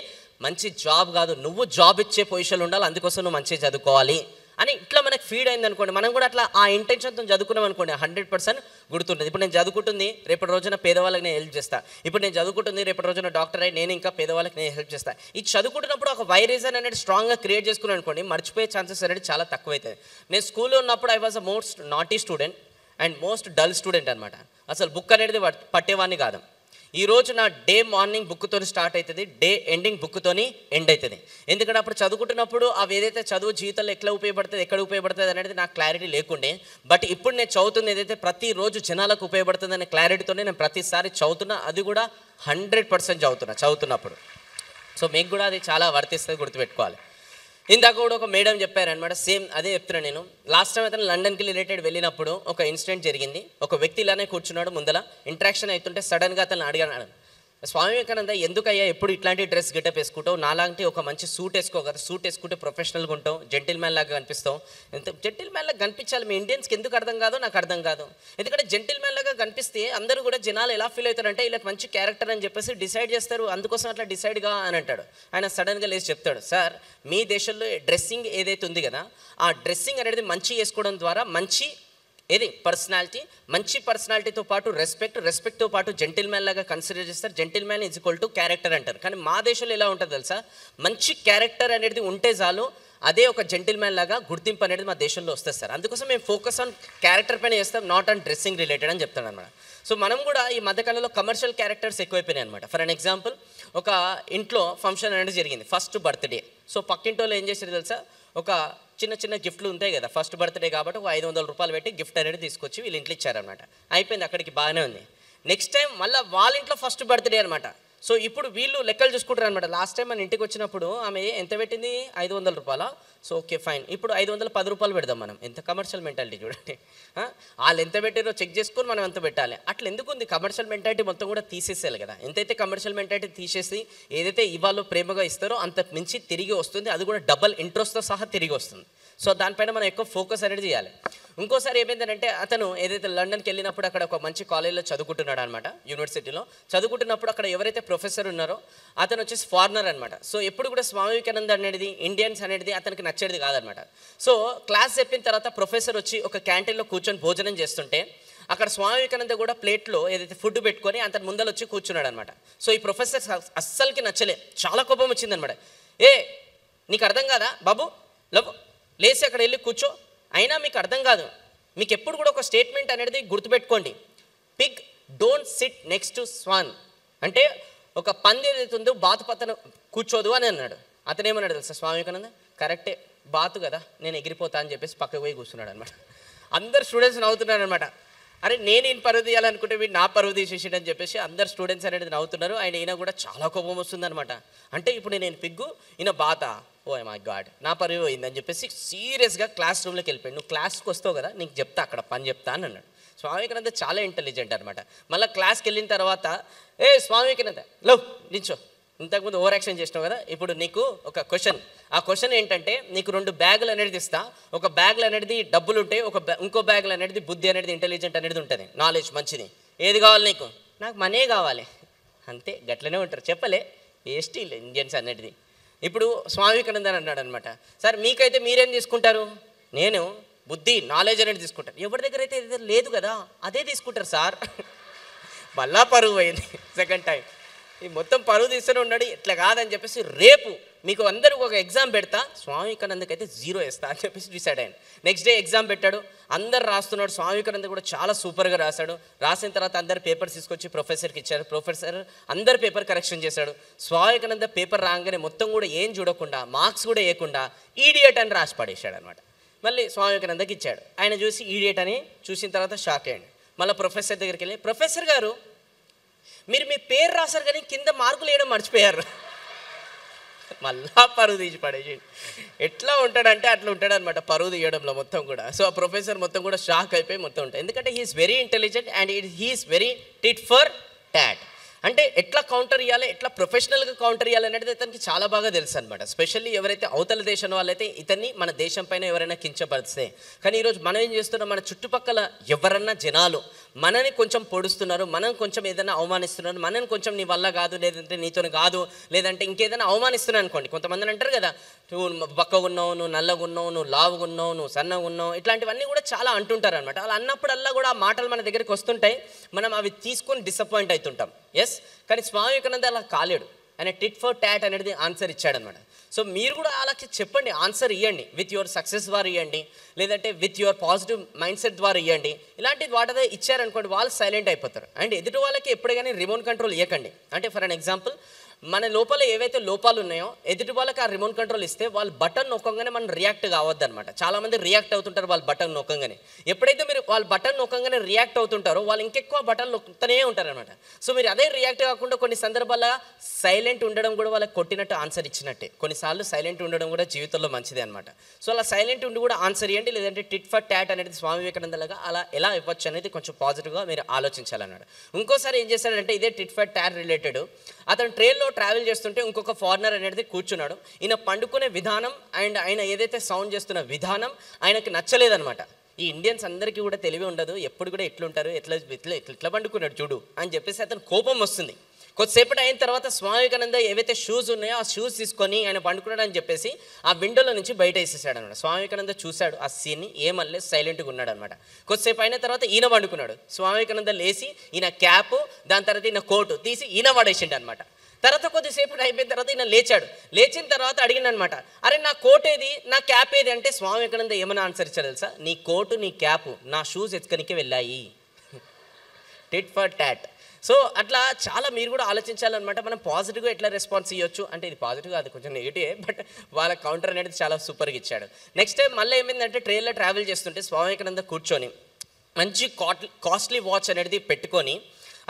మంచి జాబ్ కాదు నువ్వు జాబ్ ఇచ్చే పొజిషన్లో ఉండాలి అందుకోసం నువ్వు మంచిగా చదువుకోవాలి అని ఇట్లా మనకు ఫీడ్ అయింది అనుకోండి మనం కూడా అట్లా ఆ ఇంటెన్షన్తో చదువుకున్నాం అనుకోండి హండ్రెడ్ పర్సెంట్ గుర్తుంటుంది ఇప్పుడు నేను చదువుకుంటుంది రేపటి రోజున పేదవాళ్ళకి నేను హెల్ప్ చేస్తా ఇప్పుడు నేను చదువుకుంటుంది రేపటి రోజున డాక్టర్ అయ్యి నేను ఇంకా పేదవాళ్ళకి నేను హెల్ప్ చేస్తా ఇది చదువుకుంటున్నప్పుడు ఒక వైరేజన్ అనేది స్ట్రాంగ్గా క్రియేట్ చేసుకున్నాను అనుకోండి మర్చిపోయే ఛాన్సెస్ అనేది చాలా తక్కువైతుంది నేను స్కూల్లో ఉన్నప్పుడు I was a most naughty student and most dull student అనమాట అసలు బుక్ అనేది పట్టేవాడిని కాదు ఈరోజు నా డే మార్నింగ్ బుక్తో స్టార్ట్ అవుతుంది డే ఎండింగ్ బుక్తోని ఎండ్ అవుతుంది ఎందుకంటే అప్పుడు చదువుకుంటున్నప్పుడు అవి ఏదైతే చదువు జీవితంలో ఎట్లా ఉపయోగపడుతుంది ఎక్కడ ఉపయోగపడుతుంది అనేది నాకు క్లారిటీ లేకుండే బట్ ఇప్పుడు నేను చదువుతుంది ఏదైతే ప్రతిరోజు జనాలకు ఉపయోగపడుతుంది అనే క్లారిటీతోనే నేను ప్రతిసారి చదువుతున్నా అది కూడా హండ్రెడ్ పర్సెంట్ చదువుతున్నా చదువుతున్నప్పుడు సో మీకు కూడా అది చాలా వర్తిస్తుంది గుర్తుపెట్టుకోవాలి ఇందాక కూడా ఒక మేడం చెప్పారనమాట సేమ్ అదే చెప్తున్నాను నేను లాస్ట్ టైం అతను లండన్కి రిలేటెడ్ వెళ్ళినప్పుడు ఒక ఇన్సిడెంట్ జరిగింది ఒక వ్యక్తి ఇలానే కూర్చున్నాడు ముందల ఇంట్రాక్షన్ అవుతుంటే సడన్గా అతను అడిగాను స్వామి వివేకానంద ఎందుకయ్యా ఎప్పుడు ఇట్లాంటి డ్రెస్ గెటప్ వేసుకుంటావు నాలాంటి ఒక మంచి సూట్ వేసుకో కదా సూట్ వేసుకుంటే ప్రొఫెషనల్గా ఉంటాం జెంటిల్ మ్యాన్ లాగా కనిపిస్తాం ఎంత జెంటిల్ మ్యాన్ లాగా కనిపించాలి మీ ఇండియన్స్కి ఎందుకు అర్థం కాదో నాకు అర్థం కాదు ఎందుకంటే జెంటిల్ మ్యాన్ లాగా కనిపిస్తే అందరూ కూడా జనాలు ఎలా ఫీల్ అవుతారంటే ఇలా మంచి క్యారెక్టర్ అని చెప్పేసి డిసైడ్ చేస్తారు అందుకోసం అట్లా డిసైడ్గా అని అంటాడు ఆయన సడన్గా లేచి చెప్తాడు సార్ మీ దేశంలో డ్రెస్సింగ్ ఏదైతే ఉంది కదా ఆ డ్రెస్సింగ్ అనేది మంచి వేసుకోవడం ద్వారా మంచి ఏది పర్సనాలిటీ మంచి పర్సనాలిటీతో పాటు రెస్పెక్ట్ రెస్పెక్ట్తో పాటు జెంటిల్ మ్యాన్ లాగా కన్సిడర్ చేస్తారు gentleman is equal to character అంటారు కానీ మా దేశంలో ఎలా ఉంటుంది తెలుసా మంచి క్యారెక్టర్ అనేది ఉంటే చాలు అదే ఒక జెంటిల్ మ్యాన్ లాగా గుర్తింపు అనేది మా దేశంలో వస్తుంది సార్ అందుకోసం మేము ఫోకస్ ఆన్ క్యారెక్టర్ పైన చేస్తాం నాట్ ఆన్ డ్రెస్సింగ్ రిలేటెడ్ అని చెప్తాను అనమాట సో మనం కూడా ఈ మధ్య కాలంలో కమర్షియల్ క్యారెక్టర్స్ ఎక్కువైపోయినాయి అనమాట ఫర్ అన్ ఎగ్జాంపుల్ ఒక ఇంట్లో ఫంక్షన్ అనేది జరిగింది ఫస్ట్ బర్త్డే సో పక్కింటోళ్ళు ఏం చేశారు తెలుసా ఒక చిన్న చిన్న గిఫ్ట్లు ఉంటాయి కదా ఫస్ట్ బర్త్డే కాబట్టి ఒక ఐదు వందల రూపాయలు పెట్టి గిఫ్ట్ అనేది తీసుకొచ్చి వీళ్ళు ఇంట్లో ఇచ్చారనమాట అయిపోయింది అక్కడికి బాగానే ఉంది నెక్స్ట్ టైం మళ్ళీ వాళ్ళ ఇంట్లో ఫస్ట్ బర్త్డే అనమాట సో ఇప్పుడు వీళ్ళు లెక్కలు చూసుకుంటారు అనమాట లాస్ట్ టైం మన ఇంటికి వచ్చినప్పుడు ఆమె ఎంత పెట్టింది ఐదు వందల రూపాయల సో ఓకే ఫైన్ ఇప్పుడు ఐదు వందల పది రూపాయలు పెడదాం మనం ఎంత కమర్షియల్ మెంటాలిటీ చూడండి వాళ్ళు ఎంత పెట్టారో చెక్ చేసుకొని మనం ఎంత పెట్టాలి అట్లా ఎందుకు ఉంది కమర్షియల్ మెంటాలిటీ మొత్తం కూడా తీసేసేయాలి కదా ఎంతైతే కమర్షియల్ మెంటాలిటీ తీసేసి ఏదైతే ఇవాళ ప్రేమగా ఇస్తారో అంత మించి తిరిగి వస్తుంది అది కూడా డబల్ ఇంట్రెస్ట్తో సహా తిరిగి వస్తుంది సో దానిపైన మనం ఎక్కువ ఫోకస్ అనేది చేయాలి ఇంకోసారి ఏమైందంటే అతను ఏదైతే లండన్కి వెళ్ళినప్పుడు అక్కడ ఒక మంచి కాలేజ్లో చదువుకుంటున్నాడు అనమాట యూనివర్సిటీలో చదువుకుంటున్నప్పుడు అక్కడ ఎవరైతే ప్రొఫెసర్ ఉన్నారో అతను వచ్చేసి ఫారినర్ అనమాట సో ఎప్పుడు కూడా స్వామి వివేకానంద అనేది ఇండియన్స్ అనేది అతనికి నచ్చేది కాదనమాట సో క్లాస్ చెప్పిన తర్వాత ప్రొఫెసర్ వచ్చి ఒక క్యాంటీన్లో కూర్చొని భోజనం చేస్తుంటే అక్కడ స్వామి వివేకానంద కూడా ప్లేట్లో ఏదైతే ఫుడ్ పెట్టుకొని అంత ముందలు వచ్చి కూర్చున్నాడు అనమాట సో ఈ ప్రొఫెసర్ అస్సలకి నచ్చలే చాలా కోపం వచ్చిందనమాట ఏ నీకు అర్థం కాదా బాబు లబు లేచి అక్కడ వెళ్ళి కూర్చో అయినా మీకు అర్థం కాదు మీకు ఎప్పుడు కూడా ఒక స్టేట్మెంట్ అనేది గుర్తుపెట్టుకోండి pig don't sit next to swan అంటే ఒక పంది ఏదైతే ఉందో బాతుపత్తన కూర్చోదు అని అన్నాడు అతనేమన్నాడు తెలుసా స్వామి వివేకానంద కరెక్టే బాతు కదా నేను ఎగిరిపోతా అని చెప్పేసి పక్కకు పోయి కూర్చున్నాడు అనమాట అందరు స్టూడెంట్స్ నవ్వుతున్నాడు అనమాట అరే నేను ఈయన పరువు తీయాలనుకుంటే వీడు నా పరువు తీసేసాడు అని చెప్పేసి అందరు స్టూడెంట్స్ అనేది నవ్వుతున్నారు ఆయన ఈయన కూడా చాలా కోపం వస్తుందనమాట అంటే ఇప్పుడు నేను పిగ్గు ఈయన బాత ఓ మై గాడ్ నా పరువు పోయిందని చెప్పేసి సీరియస్గా క్లాస్ రూమ్లోకి వెళ్ళిపోయాడు నువ్వు క్లాస్కి వస్తావు కదా నీకు చెప్తా అక్కడ పని చెప్తా అని అన్నాడు స్వామి వివేకానంద చాలా ఇంటెలిజెంట్ అనమాట మళ్ళీ క్లాస్కి వెళ్ళిన తర్వాత ఏ స్వామి వివేకానంద లవ్ నించో ఇంతకుముందు ఓవర్ యాక్షన్ చేసినావు కదా ఇప్పుడు నీకు ఒక క్వశ్చన్ ఆ క్వశ్చన్ ఏంటంటే నీకు రెండు బ్యాగులు అనేది ఇస్తా ఒక బ్యాగులు అనేది డబ్బులు ఉంటాయి ఒక ఇంకో బ్యాగులు అనేది బుద్ధి అనేది ఇంటెలిజెంట్ అనేది ఉంటుంది నాలెడ్జ్ మంచిది ఏది కావాలి నీకు నాకు మనీ కావాలి అంతే గట్లనే ఉంటారు చెప్పలే వేస్టీ ఇండియన్స్ అనేది ఇప్పుడు స్వామి వికనందని అన్నాడు అనమాట సార్ మీకైతే మీరేం తీసుకుంటారు నేను బుద్ధి నాలెడ్జ్ అనేది తీసుకుంటారు ఎవరి దగ్గర అయితే లేదు కదా అదే తీసుకుంటారు సార్ మళ్ళా పరువు అయింది సెకండ్ టైం ఈ మొత్తం పరువు తీస్తూనే ఉన్నాడు ఇట్లా కాదని చెప్పేసి రేపు మీకు అందరూ ఒక ఎగ్జామ్ పెడతా అయితే జీరో వేస్తా అని చెప్పేసి డిసైడ్ అయ్యాను నెక్స్ట్ డే ఎగ్జామ్ పెట్టాడు అందరు రాస్తున్నాడు స్వామికానంద కూడా చాలా సూపర్గా రాశాడు రాసిన తర్వాత అందరు పేపర్స్ తీసుకొచ్చి ప్రొఫెసర్కి ఇచ్చారు ప్రొఫెసర్ అందరు పేపర్ కరెక్షన్ చేశాడు స్వామికానంద పేపర్ రాగానే మొత్తం కూడా ఏం చూడకుండా మార్క్స్ కూడా వేయకుండా ఈడియట్ అని రాసి పడేశాడు అనమాట మళ్ళీ స్వామికానందకి ఇచ్చాడు ఆయన చూసి ఈడియట్ అని చూసిన తర్వాత షాక్ అయ్యాడు మళ్ళీ ప్రొఫెసర్ దగ్గరికి వెళ్ళి ప్రొఫెసర్ గారు మీరు మీ పేరు రాశారు కానీ కింద మార్కులు వేయడం మర్చిపోయారు మళ్ళా పరువు తీసి పడేసి ఎట్లా ఉంటాడంటే అట్లా ఉంటాడు అనమాట పరువు తీయడంలో మొత్తం కూడా సో ఆ ప్రొఫెసర్ మొత్తం కూడా షాక్ అయిపోయి మొత్తం ఉంటాయి ఎందుకంటే he's very intelligent and it he's very tit for tat అంటే ఎట్లా కౌంటర్ ఇవ్వాలి ఎట్లా ప్రొఫెషనల్గా కౌంటర్ ఇవ్వాలి అనేది ఇతనికి చాలా బాగా తెలుసు అనమాట స్పెషల్లీ ఎవరైతే అవతల దేశం వాళ్ళైతే ఇతన్ని మన దేశం పైన ఎవరైనా కించపరిస్తే కానీ ఈరోజు మనం ఏం చేస్తున్నాం మన చుట్టుపక్కల ఎవరన్నా జనాలు మనని కొంచెం పొడుస్తున్నారు మనం కొంచెం ఏదైనా అవమానిస్తున్నారు మనని కొంచెం నీ వల్ల కాదు లేదంటే నీతో కాదు లేదంటే ఇంకేదైనా అవమానిస్తున్నాను అనుకోండి కొంతమందిని అంటారు కదా నువ్వు బక్కగా ఉన్నావు నువ్వు నల్లగా ఉన్నావు నువ్వు లావుగా ఉన్నావు నువ్వు సన్నగా ఉన్నావు ఇట్లాంటివన్నీ కూడా చాలా అంటుంటారు అనమాట అలా అన్నప్పుడల్లా కూడా ఆ మాటలు మన దగ్గరికి వస్తుంటాయి మనం అవి తీసుకొని డిసప్పాయింట్ అవుతుంటాం ఎస్ కానీ స్వామి వివేకానంద అలా కాలేడు ఆయన టిట్ ఫర్ ట్యాట్ అనేది ఆన్సర్ ఇచ్చాడనమాట సో మీరు కూడా వాళ్ళకి చెప్పండి ఆన్సర్ ఇవ్వండి విత్ యువర్ సక్సెస్ ద్వారా ఇవ్వండి లేదంటే with your positive mindset ద్వారా ఇవ్వండి ఇలాంటి వాటి ఇచ్చారనుకోండి వాళ్ళు సైలెంట్ అయిపోతారు అండ్ ఎదుటి వాళ్ళకి కానీ రిమోట్ కంట్రోల్ ఇవ్వకండి అంటే ఫర్ అన్ ఎగ్జాంపుల్ మన లోపల ఏవైతే లోపాలు ఉన్నాయో ఎదుటి వాళ్ళకి ఆ రిమోట్ కంట్రోల్ ఇస్తే వాళ్ళు బటన్ నొక్కంగానే మనం రియాక్ట్ కావద్దు అనమాట చాలామంది రియాక్ట్ అవుతుంటారు వాళ్ళు బటన్ నొక్కంగానే ఎప్పుడైతే మీరు వాళ్ళు బటన్ నొక్కంగానే రియాక్ట్ అవుతుంటారో వాళ్ళు ఇంకెక్కువ బటన్ నొక్కుతూనే ఉంటారనమాట సో మీరు అదే రియాక్ట్ కాకుండా కొన్ని సందర్భాల్లో సైలెంట్ ఉండడం కూడా వాళ్ళకి కొట్టినట్టు ఆన్సర్ ఇచ్చినట్టే కొన్నిసార్లు సైలెంట్ ఉండడం కూడా జీవితంలో మంచిదే అనమాట సో అలా సైలెంట్ ఉండి కూడా ఆన్సర్ ఇవ్వండి లేదంటే టిట్ ఫర్ ట్యాట్ అనేది స్వామి వివేకానందలాగా అలా ఎలా ఇవ్వచ్చు అనేది కొంచెం పాజిటివ్గా మీరు ఆలోచించాలన్నమాట ఇంకోసారి ఏం చేశారంటే ఇదే టిట్ ఫర్ ట్యాట్ రిలేటెడ్ అతను ట్రైన్లో ట్రావెల్ చేస్తుంటే ఇంకొక ఫారినర్ అనేది కూర్చున్నాడు ఈయన పండుకునే విధానం అండ్ ఆయన ఏదైతే సౌండ్ చేస్తున్న విధానం ఆయనకు నచ్చలేదనమాట ఈ ఇండియన్స్ అందరికీ కూడా తెలివి ఉండదు ఎప్పుడు కూడా ఎట్లుంటారు ఎట్లా ఎట్లా ఎట్లా పండుకున్నాడు చూడు అని చెప్పేసి అతను కోపం వస్తుంది కొద్దిసేపటి అయిన తర్వాత స్వామి వివేకానంద ఏవైతే షూస్ ఉన్నాయో ఆ షూస్ తీసుకొని ఆయన పండుకున్నాడు అని చెప్పేసి ఆ విండోలో నుంచి బయట వేసేసాడు అనమాట స్వామి వివేకానంద చూశాడు ఆ సీన్ని ఏమల్లే సైలెంట్గా ఉన్నాడు అనమాట కొద్దిసేపు అయిన తర్వాత ఈయన పండుకున్నాడు స్వామి వివేకానంద లేచి ఈయన క్యాప్ దాని తర్వాత ఈయన కోటు తీసి ఈయన పడేసిండు అనమాట తర్వాత కొద్దిసేపు అయిపోయిన తర్వాత ఈయన లేచాడు లేచిన తర్వాత అనమాట అరే నా కోట్ ఏది నా క్యాప్ ఏది అంటే స్వామి వివేకానంద ఏమైనా ఆన్సర్ ఇచ్చారు తెలుసా నీ కోటు నీ క్యాప్ నా షూస్ ఎత్తుకనికే వెళ్ళాయి టిట్ ఫర్ టాట్ సో అట్లా చాలా మీరు కూడా ఆలోచించాలన్నమాట మనం పాజిటివ్గా ఎట్లా రెస్పాన్స్ ఇవ్వచ్చు అంటే ఇది పాజిటివ్ అది కొంచెం నెగిటివ్ బట్ వాళ్ళ కౌంటర్ అనేది చాలా సూపర్గా ఇచ్చాడు నెక్స్ట్ టైం మళ్ళీ ఏమైందంటే ట్రైన్లో ట్రావెల్ చేస్తుంటే స్వామి కూర్చొని మంచి కాస్ట్లీ వాచ్ అనేది పెట్టుకొని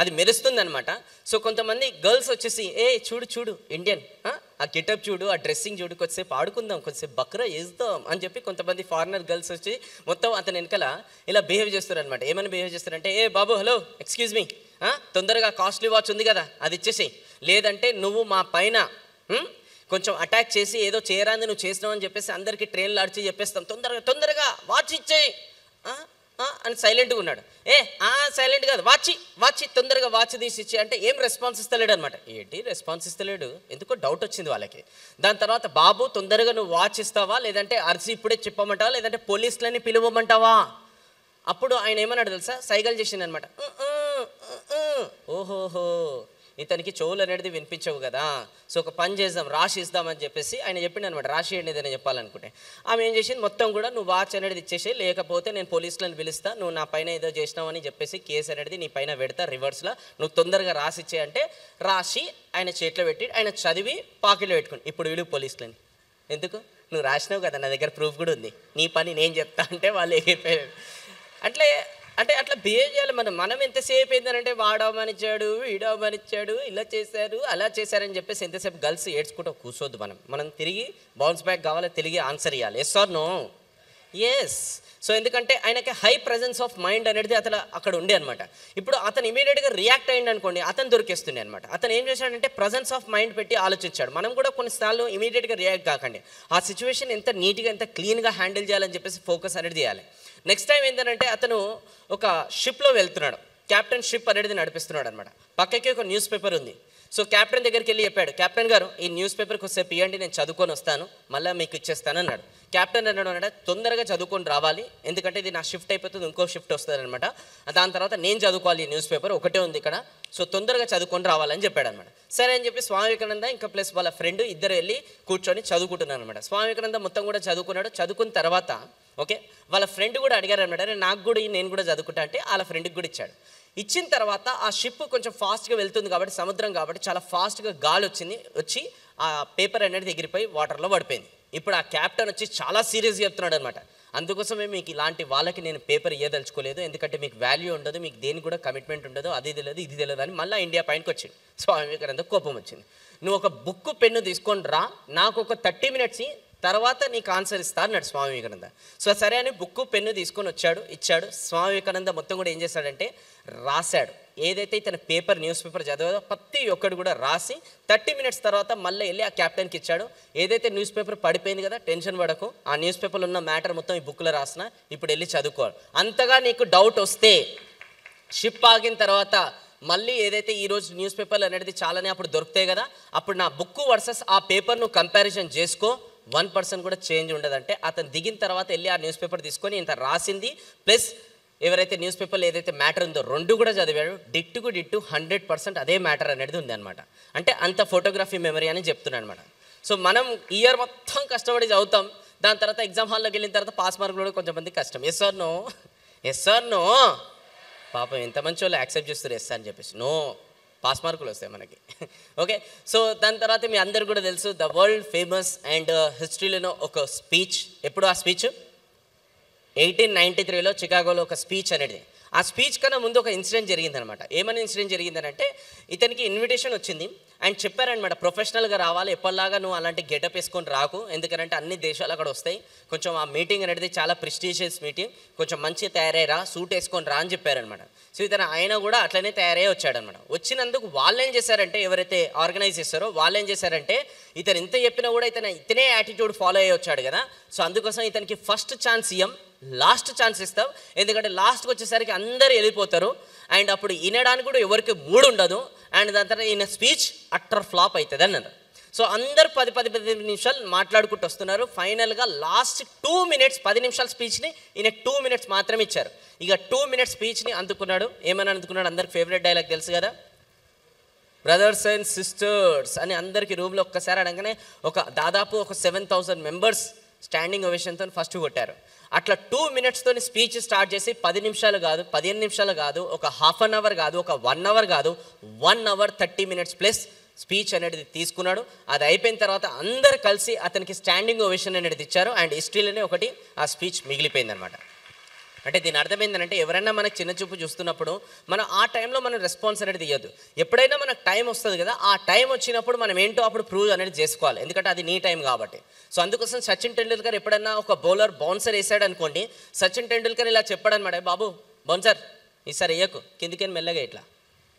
అది మెరుస్తుందనమాట సో కొంతమంది గర్ల్స్ వచ్చేసి ఏ చూడు చూడు ఇండియన్ ఆ గెటప్ చూడు ఆ డ్రెస్సింగ్ చూడు కొద్దిసేపు ఆడుకుందాం కొద్దిసేపు బక్రా వేద్దాం అని చెప్పి కొంతమంది ఫారినర్ గర్ల్స్ వచ్చి మొత్తం అతని వెనకాల ఇలా బిహేవ్ చేస్తారనమాట ఏమైనా బిహేవ్ చేస్తారంటే ఏ బాబు హలో ఎక్స్క్యూజ్ మీ తొందరగా కాస్ట్లీ వాచ్ ఉంది కదా అది ఇచ్చేసి లేదంటే నువ్వు మా పైన కొంచెం అటాక్ చేసి ఏదో చేయరాని నువ్వు చేసినావు అని చెప్పేసి అందరికీ ట్రైన్లు ఆడిచి చెప్పేస్తాం తొందరగా తొందరగా వాచ్ ఇచ్చేయి అని సైలెంట్గా ఉన్నాడు ఏ ఆ సైలెంట్ కాదు వాచి వాచి తొందరగా వాచ్ తీసి ఇచ్చే అంటే ఏం రెస్పాన్స్ ఇస్తలేడు అనమాట ఏంటి రెస్పాన్స్ ఇస్తలేడు ఎందుకో డౌట్ వచ్చింది వాళ్ళకి దాని తర్వాత బాబు తొందరగా నువ్వు వాచ్ ఇస్తావా లేదంటే అర్జీ ఇప్పుడే చెప్పమంటావా లేదంటే పోలీసులని పిలువమంటావా అప్పుడు ఆయన ఏమన్నాడు తెలుసా సైగలు అనమాట ఓహోహో ఇతనికి చెవులు అనేది వినిపించవు కదా సో ఒక పని చేద్దాం రాసిద్దామని చెప్పేసి ఆయన చెప్పిండు అనమాట రాసియండి ఏదైనా చెప్పాలనుకుంటే ఆమె ఏం చేసింది మొత్తం కూడా నువ్వు వాచ్ అనేది ఇచ్చేసి లేకపోతే నేను పోలీసులను పిలుస్తా నువ్వు నా పైన ఏదో చేసినావని చెప్పేసి కేసు అనేది నీ పైన పెడతా రివర్స్లో నువ్వు తొందరగా రాసిచ్చే అంటే రాసి ఆయన చేతిలో పెట్టి ఆయన చదివి పాకెట్లో పెట్టుకుని ఇప్పుడు వీళ్ళు పోలీసులని ఎందుకు నువ్వు రాసినావు కదా నా దగ్గర ప్రూఫ్ కూడా ఉంది నీ పని నేను చెప్తా అంటే వాళ్ళు ఏ అట్లే అంటే అట్లా బిహేవ్ చేయాలి మనం మనం ఎంతసేపు ఏంటంటే వాడవమనిచ్చాడు వీడవమనిచ్చాడు ఇలా చేశారు అలా చేశారని చెప్పేసి ఎంతసేపు గర్ల్స్ ఏడ్చుకుంటూ కూర్చోద్దు మనం మనం తిరిగి బౌన్స్ బ్యాక్ కావాలి తిరిగి ఆన్సర్ ఇవ్వాలి yes or no yes so ఎందుకంటే ఆయనకి హై ప్రజెన్స్ ఆఫ్ మైండ్ అనేది అతను అక్కడ ఉండే అనమాట ఇప్పుడు అతను ఇమీడియట్గా రియాక్ట్ అయ్యింది అనుకోండి అతను దొరికేస్తుండే అనమాట అతను ఏం చేశాడంటే ప్రజెన్స్ ఆఫ్ మైండ్ పెట్టి ఆలోచించాడు మనం కూడా కొన్నిసార్లు ఇమీడియట్గా రియాక్ట్ కాకండి ఆ సిచ్యువేషన్ ఎంత నీట్గా ఎంత క్లీన్గా హ్యాండిల్ చేయాలని చెప్పేసి ఫోకస్ అనేది చేయాలి నెక్స్ట్ టైం ఏంటంటే అతను ఒక షిప్లో వెళ్తున్నాడు క్యాప్టెన్ షిప్ అనేది నడిపిస్తున్నాడు అనమాట పక్కకి ఒక న్యూస్ పేపర్ ఉంది సో క్యాప్టెన్ దగ్గరికి వెళ్ళి చెప్పాడు క్యాప్టెన్ గారు ఈ న్యూస్ పేపర్ కొద్దిసేపు ఇవ్వండి నేను చదువుకొని వస్తాను మళ్ళీ మీకు ఇచ్చేస్తాను అన్నాడు క్యాప్టెన్ అన్నాడు అనమాట తొందరగా చదువుకొని రావాలి ఎందుకంటే ఇది నా షిఫ్ట్ అయిపోతుంది ఇంకో షిఫ్ట్ వస్తుందన్నమాట దాని తర్వాత నేను చదువుకోవాలి ఈ న్యూస్ పేపర్ ఒకటే ఉంది ఇక్కడ సో తొందరగా చదువుకొని రావాలని చెప్పాడు అనమాట సరే అని చెప్పి స్వామి వివేకానంద ఇంకా ప్లస్ వాళ్ళ ఫ్రెండ్ ఇద్దరు వెళ్ళి కూర్చొని చదువుకుంటున్నాను అనమాట స్వామి వివేకానంద మొత్తం కూడా చదువుకున్నాడు చదువుకున్న తర్వాత ఓకే వాళ్ళ ఫ్రెండ్ కూడా అడిగారు అనమాట నాకు కూడా నేను కూడా చదువుకుంటా అంటే వాళ్ళ ఫ్రెండ్కి కూడా ఇచ్చాడు ఇచ్చిన తర్వాత ఆ షిప్ కొంచెం ఫాస్ట్గా వెళ్తుంది కాబట్టి సముద్రం కాబట్టి చాలా ఫాస్ట్గా గాలి వచ్చింది వచ్చి ఆ పేపర్ అనేది ఎగిరిపోయి వాటర్లో పడిపోయింది ఇప్పుడు ఆ క్యాప్టెన్ వచ్చి చాలా సీరియస్గా చెప్తున్నాడు అనమాట అందుకోసమే మీకు ఇలాంటి వాళ్ళకి నేను పేపర్ ఇయ్యదలుచుకోలేదు ఎందుకంటే మీకు వాల్యూ ఉండదు మీకు దేనికి కూడా కమిట్మెంట్ ఉండదు అది తెలియదు ఇది తెలియదు అని మళ్ళీ ఇండియా పాయింట్కి వచ్చింది స్వామి వివేకానంద కోపం వచ్చింది నువ్వు ఒక బుక్ పెన్ను తీసుకొని రా నాకు ఒక థర్టీ మినిట్స్ తర్వాత నీకు ఆన్సర్ ఇస్తా అన్నాడు స్వామి వివేకానంద సో సరే అని బుక్ పెన్ను తీసుకొని వచ్చాడు ఇచ్చాడు స్వామి వివేకానంద మొత్తం కూడా ఏం చేశాడంటే రాశాడు ఏదైతే ఇతను పేపర్ న్యూస్ పేపర్ చదివేదో ప్రతి ఒక్కడు కూడా రాసి థర్టీ మినిట్స్ తర్వాత మళ్ళీ వెళ్ళి ఆ క్యాప్టెన్కి ఇచ్చాడు ఏదైతే న్యూస్ పేపర్ పడిపోయింది కదా టెన్షన్ పడకు ఆ న్యూస్ పేపర్లో ఉన్న మ్యాటర్ మొత్తం ఈ బుక్లో రాసిన ఇప్పుడు వెళ్ళి చదువుకోవాలి అంతగా నీకు డౌట్ వస్తే షిప్ ఆగిన తర్వాత మళ్ళీ ఏదైతే ఈరోజు న్యూస్ పేపర్లు అనేది చాలానే అప్పుడు దొరుకుతాయి కదా అప్పుడు నా బుక్ వర్సెస్ ఆ పేపర్ను కంపారిజన్ చేసుకో వన్ పర్సెంట్ కూడా చేంజ్ ఉండదంటే అతను దిగిన తర్వాత వెళ్ళి ఆ న్యూస్ పేపర్ తీసుకొని ఇంత రాసింది ప్లస్ ఎవరైతే న్యూస్ పేపర్లో ఏదైతే మ్యాటర్ ఉందో రెండు కూడా చదివాడు డిట్టుకు డిట్టు హండ్రెడ్ పర్సెంట్ అదే మ్యాటర్ అనేది ఉంది అనమాట అంటే అంత ఫోటోగ్రఫీ మెమరీ అని చెప్తున్నాను అనమాట సో మనం ఇయర్ మొత్తం కష్టపడి చదువుతాం దాని తర్వాత ఎగ్జామ్ హాల్లోకి వెళ్ళిన తర్వాత పాస్ మార్కులు కూడా కొంచెం మంది కష్టం yes sir no yes sir no పాపం ఎంత మంచి వాళ్ళు యాక్సెప్ట్ చేస్తారు ఎస్ అని చెప్పేసి నో పాస్ మార్కులు వస్తాయి మనకి ఓకే సో దాని తర్వాత మీ అందరు కూడా తెలుసు the world famous and uh, హిస్టరీలోనో ఒక స్పీచ్ ఎప్పుడు ఆ స్పీచ్ ఎయిటీన్ నైంటీ త్రీలో చికాగోలో ఒక స్పీచ్ అనేది ఆ స్పీచ్ కన్నా ముందు ఒక ఇన్సిడెంట్ జరిగిందనమాట ఏమైనా ఇన్సిడెంట్ జరిగిందనంటే ఇతనికి ఇన్విటేషన్ వచ్చింది అండ్ చెప్పారనమాట ప్రొఫెషనల్గా రావాలి ఎప్పటిలాగా నువ్వు అలాంటి గెటప్ వేసుకొని రాకు ఎందుకంటే అన్ని దేశాలు అక్కడ వస్తాయి కొంచెం ఆ మీటింగ్ అనేది చాలా ప్రెస్టీషియస్ మీటింగ్ కొంచెం మంచిగా తయారై రా సూట్ వేసుకొని రా అని చెప్పారనమాట శ్రీధర్ ఆయన కూడా అట్లనే తయారై వచ్చాడనమాట వచ్చినందుకు వాళ్ళు ఏం చేశారంటే ఎవరైతే ఆర్గనైజ్ చేస్తారో వాళ్ళు ఏం చేశారంటే ఇతను ఇంత చెప్పినా కూడా ఇతను ఇతనే యాటిట్యూడ్ ఫాలో అయ్యి వచ్చాడు కదా సో అందుకోసం ఇతనికి ఫస్ట్ ఛాన్స్ ఇయ్యం లాస్ట్ ఛాన్స్ ఇస్తాం ఎందుకంటే లాస్ట్కి వచ్చేసరికి అందరు వెళ్ళిపోతారు అండ్ అప్పుడు వినడానికి కూడా ఎవరికి మూడు ఉండదు అండ్ దాని తర్వాత ఈయన స్పీచ్ అట్టర్ ఫ్లాప్ అవుతుంది అన్నారు సో అందరు పది పది పది నిమిషాలు మాట్లాడుకుంటూ వస్తున్నారు ఫైనల్గా లాస్ట్ టూ మినిట్స్ పది నిమిషాల స్పీచ్ని ఈయన టూ మినిట్స్ మాత్రమే ఇచ్చారు ఇక టూ మినిట్స్ స్పీచ్ని అందుకున్నాడు ఏమైనా అందుకున్నాడు అందరికి ఫేవరెట్ డైలాగ్ తెలుసు కదా బ్రదర్స్ అండ్ సిస్టర్స్ అని అందరికీ రూమ్లో ఒక్కసారి అనగానే ఒక దాదాపు ఒక సెవెన్ థౌసండ్ మెంబర్స్ స్టాండింగ్ ఒవేషన్తో ఫస్ట్ కొట్టారు అట్లా టూ మినిట్స్తో స్పీచ్ స్టార్ట్ చేసి పది నిమిషాలు కాదు పదిహేను నిమిషాలు కాదు ఒక హాఫ్ అన్ అవర్ కాదు ఒక వన్ అవర్ కాదు one hour thirty minutes plus speech అనేది తీసుకున్నాడు అది అయిపోయిన తర్వాత అందరు కలిసి అతనికి స్టాండింగ్ ఓవేషన్ అనేది ఇచ్చారు అండ్ హిస్టరీలోనే ఒకటి ఆ స్పీచ్ మిగిలిపోయింది అనమాట అంటే దీని అర్థం ఏంటంటే ఎవరైనా మనకు చిన్న చూపు చూస్తున్నప్పుడు మనం ఆ టైంలో మనం రెస్పాన్స్ అనేది ఇవ్వద్దు ఎప్పుడైనా మనకు టైం వస్తుంది కదా ఆ టైం వచ్చినప్పుడు మనం ఏంటో అప్పుడు ప్రూవ్ అనేది చేసుకోవాలి ఎందుకంటే అది నీ టైం కాబట్టి సో అందుకోసం సచిన్ టెండూల్కర్ ఎప్పుడైనా ఒక బౌలర్ బౌన్సర్ వేసాడు అనుకోండి సచిన్ టెండూల్కర్ ఇలా చెప్పాడనమాట బాబు బౌన్సర్ ఈసారి వేయకు కిందికేని మెల్లగా ఇట్లా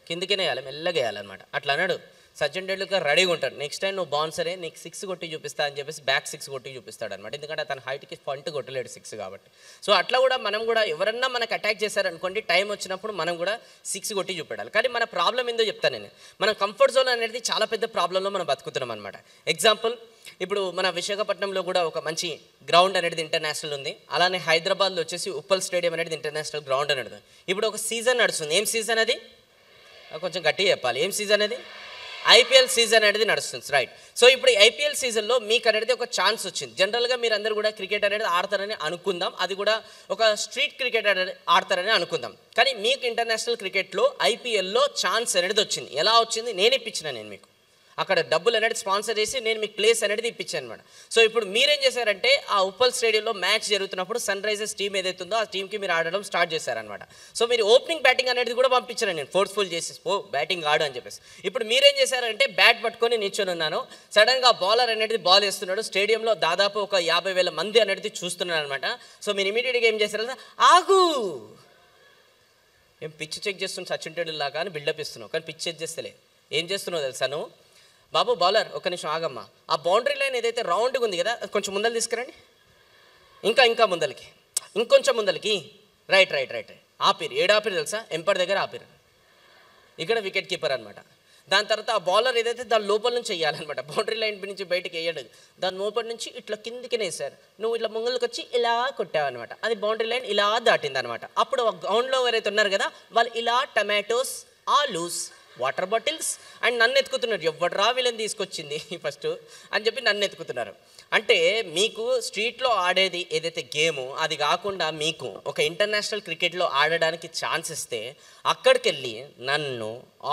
కిందికేనే వేయాలి మెల్లగా వేయాలన్నమాట అట్లా అన్నాడు సచిన్ టెండూల్కర్ రెడీగా ఉంటాడు నెక్స్ట్ టైం నువ్వు బౌన్సరే నీకు సిక్స్ కొట్టి చూపిస్తా అని చెప్పేసి బ్యాక్ సిక్స్ కొట్టి చూపిస్తాడు అనమాట ఎందుకంటే తన హైట్కి ఫంట్ కొట్టలేడు సిక్స్ కాబట్టి సో అట్లా కూడా మనం కూడా ఎవరన్నా మనకు అటాక్ చేశారనుకోండి టైం వచ్చినప్పుడు మనం కూడా సిక్స్ కొట్టి చూపెట్టాలి కానీ మన ప్రాబ్లం ఏందో చెప్తాను నేను మనం కంఫర్ట్ జోన్ అనేది చాలా పెద్ద ప్రాబ్లంలో మనం బతుకుతున్నాం అనమాట ఎగ్జాంపుల్ ఇప్పుడు మన విశాఖపట్నంలో కూడా ఒక మంచి గ్రౌండ్ అనేది ఇంటర్నేషనల్ ఉంది అలానే హైదరాబాద్లో వచ్చేసి ఉప్పల్ స్టేడియం అనేది ఇంటర్నేషనల్ గ్రౌండ్ అనేది ఇప్పుడు ఒక సీజన్ నడుస్తుంది ఏం సీజన్ అది కొంచెం గట్టిగా చెప్పాలి ఏం సీజన్ అది ఐపీఎల్ సీజన్ అనేది నడుస్తుంది రైట్ సో ఇప్పుడు ఐపీఎల్ సీజన్లో మీకు అనేది ఒక ఛాన్స్ వచ్చింది జనరల్గా మీరు అందరూ కూడా క్రికెట్ అనేది ఆడతారని అనుకుందాం అది కూడా ఒక స్ట్రీట్ క్రికెట్ అనేది ఆడతారని అనుకుందాం కానీ మీకు ఇంటర్నేషనల్ క్రికెట్లో ఐపీఎల్లో ఛాన్స్ అనేది వచ్చింది ఎలా వచ్చింది నేను ఇప్పించిన నేను మీకు అక్కడ డబ్బులు అనేది స్పాన్సర్ చేసి నేను మీకు ప్లేస్ అనేది ఇప్పించాను అనమాట సో ఇప్పుడు మీరేం చేశారంటే ఆ ఉప్పల్ స్టేడియంలో మ్యాచ్ జరుగుతున్నప్పుడు సన్ రైజర్స్ టీమ్ ఏదైతే ఉందో ఆ టీమ్కి మీరు ఆడడం స్టార్ట్ చేశారనమాట సో మీరు ఓపెనింగ్ బ్యాటింగ్ అనేది కూడా పంపించాను నేను ఫోర్స్ఫుల్ చేసి ఓ బ్యాటింగ్ ఆడు అని చెప్పేసి ఇప్పుడు మీరేం చేశారంటే బ్యాట్ పట్టుకొని నిల్చొని ఉన్నాను సడన్గా బౌలర్ అనేది బాల్ వేస్తున్నాడు స్టేడియంలో దాదాపు ఒక యాభై వేల మంది అనేది చూస్తున్నాను అనమాట సో మీరు ఇమీడియట్గా ఏం చేశారంటే ఆగు మేము పిచ్చి చెక్ చేస్తున్నాం సచిన్ టెండూల్లాగా అని బిల్డప్ ఇస్తున్నాం కానీ పిచ్చి చెక్ చేస్తలే ఏం చేస్తున్నావు తెలుసా నువ్వు బాబు బౌలర్ ఒక నిమిషం ఆగమ్మా ఆ బౌండరీ లైన్ ఏదైతే రౌండ్గా ఉంది కదా కొంచెం ముందలు తీసుకురండి ఇంకా ఇంకా ముందలకి ఇంకొంచెం ముందలకి రైట్ రైట్ రైట్ ఆపిరు ఏడు ఆపిరు తెలుసా ఎంపర్ దగ్గర ఆపిరు ఇక్కడ వికెట్ కీపర్ అనమాట దాని తర్వాత ఆ బౌలర్ ఏదైతే దాని లోపల నుంచి వేయాలన్నమాట బౌండరీ లైన్ నుంచి బయటకు వేయడం దాని లోపల నుంచి ఇట్లా కిందికి వేసారు నువ్వు ఇట్లా ముంగల్కి వచ్చి ఇలా కొట్టావన్నమాట అది బౌండరీ లైన్ ఇలా దాటింది అనమాట అప్పుడు గ్రౌండ్లో ఎవరైతే ఉన్నారు కదా వాళ్ళు ఇలా టమాటోస్ ఆలూస్ వాటర్ బాటిల్స్ అండ్ నన్ను ఎత్తుకుతున్నాడు ఎవడరా వీళ్ళని తీసుకొచ్చింది ఫస్ట్ అని చెప్పి నన్ను ఎత్తుకుతున్నారు అంటే మీకు స్ట్రీట్లో ఆడేది ఏదైతే గేమో అది కాకుండా మీకు ఒక ఇంటర్నేషనల్ క్రికెట్లో ఆడడానికి ఛాన్స్ ఇస్తే అక్కడికి వెళ్ళి నన్ను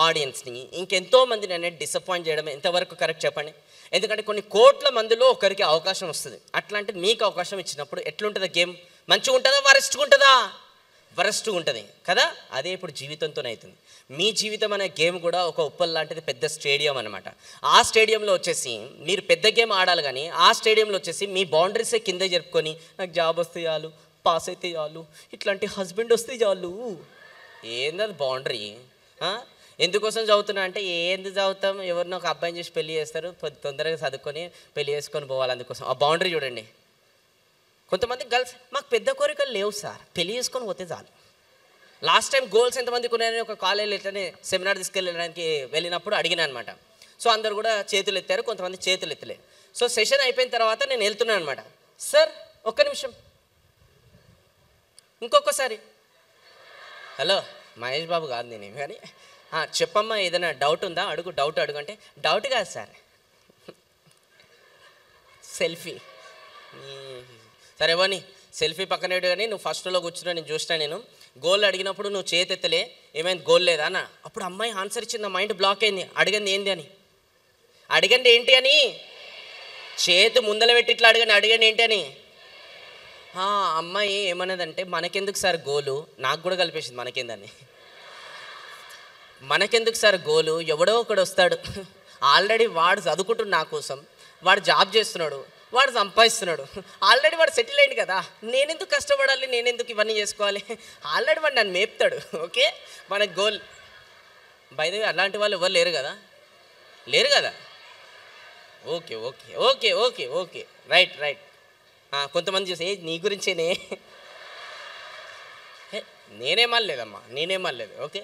ఆడియన్స్ని ఇంకెంతో మంది నన్ను డిసప్పాయింట్ చేయడం ఎంతవరకు కరెక్ట్ చెప్పండి ఎందుకంటే కొన్ని కోట్ల మందిలో ఒకరికి అవకాశం వస్తుంది అట్లాంటి మీకు అవకాశం ఇచ్చినప్పుడు ఎట్లుంటుందో గేమ్ మంచిగా ఉంటుందా వరెస్ట్గా ఉంటుందా వరస్ట్ ఉంటుంది కదా అదే ఇప్పుడు జీవితంతో అవుతుంది మీ జీవితం అనే గేమ్ కూడా ఒక ఉప్పల్ లాంటిది పెద్ద స్టేడియం అనమాట ఆ స్టేడియంలో వచ్చేసి మీరు పెద్ద గేమ్ ఆడాలి కానీ ఆ స్టేడియంలో వచ్చేసి మీ బౌండరీసే కింద జరుపుకొని నాకు జాబ్ వస్తే చాలు పాస్ అయితే చాలు ఇట్లాంటి హస్బెండ్ వస్తే చాలు ఏందది బౌండరీ ఎందుకోసం చదువుతున్నా అంటే ఏంది చదువుతాం ఎవరినో ఒక అబ్బాయిని చూసి పెళ్లి చేస్తారు తొందరగా చదువుకొని పెళ్లి చేసుకొని పోవాలి అందుకోసం ఆ బౌండరీ చూడండి కొంతమంది గర్ల్స్ మాకు పెద్ద కోరికలు లేవు సార్ పెళ్లి చేసుకొని పోతే చాలు లాస్ట్ టైం గోల్స్ ఎంతమంది ఉన్నాయని ఒక కాలేజ్ ఇట్లనే సెమినార్ తీసుకెళ్ళడానికి వెళ్ళినప్పుడు అడిగినా అనమాట సో అందరు కూడా చేతులు ఎత్తారు కొంతమంది చేతులు ఎత్తలే సో సెషన్ అయిపోయిన తర్వాత నేను వెళ్తున్నాను అనమాట సార్ ఒక్క నిమిషం ఇంకొకసారి హలో మహేష్ బాబు కాదు నేను కానీ చెప్పమ్మా ఏదైనా డౌట్ ఉందా అడుగు డౌట్ అడుగు అంటే డౌట్ కాదు సార్ సెల్ఫీ సరే వని సెల్ఫీ పక్కనేడు కానీ నువ్వు ఫస్ట్లో కూర్చున్నా నేను చూసినా నేను గోల్ అడిగినప్పుడు నువ్వు చేతెత్తలే ఏమైంది గోల్ లేదా అన్న అప్పుడు అమ్మాయి ఆన్సర్ ఇచ్చింది నా మైండ్ బ్లాక్ అయింది అడిగింది ఏంది అని అడిగండి ఏంటి అని చేతి ముందల పెట్టి ఇట్లా అడగండి అడిగండి ఏంటి అని అమ్మాయి ఏమన్నదంటే మనకెందుకు సార్ గోలు నాకు కూడా కలిపేసింది మనకేందని మనకెందుకు సార్ గోలు ఎవడో ఒకడు వస్తాడు ఆల్రెడీ వాడు చదువుకుంటున్నాడు నా కోసం వాడు జాబ్ చేస్తున్నాడు వాడు సంపాదిస్తున్నాడు ఆల్రెడీ వాడు సెటిల్ అయింది కదా నేనెందుకు కష్టపడాలి నేనెందుకు ఇవన్నీ చేసుకోవాలి ఆల్రెడీ వాడు నన్ను మేపుతాడు ఓకే మన గోల్ బయదవి అలాంటి వాళ్ళు ఎవరు లేరు కదా లేరు కదా okay okay okay okay okay right right కొంతమంది చూసి నీ గురించేనే నేనేమనలేదమ్మా నేనేమనలేదు ఓకే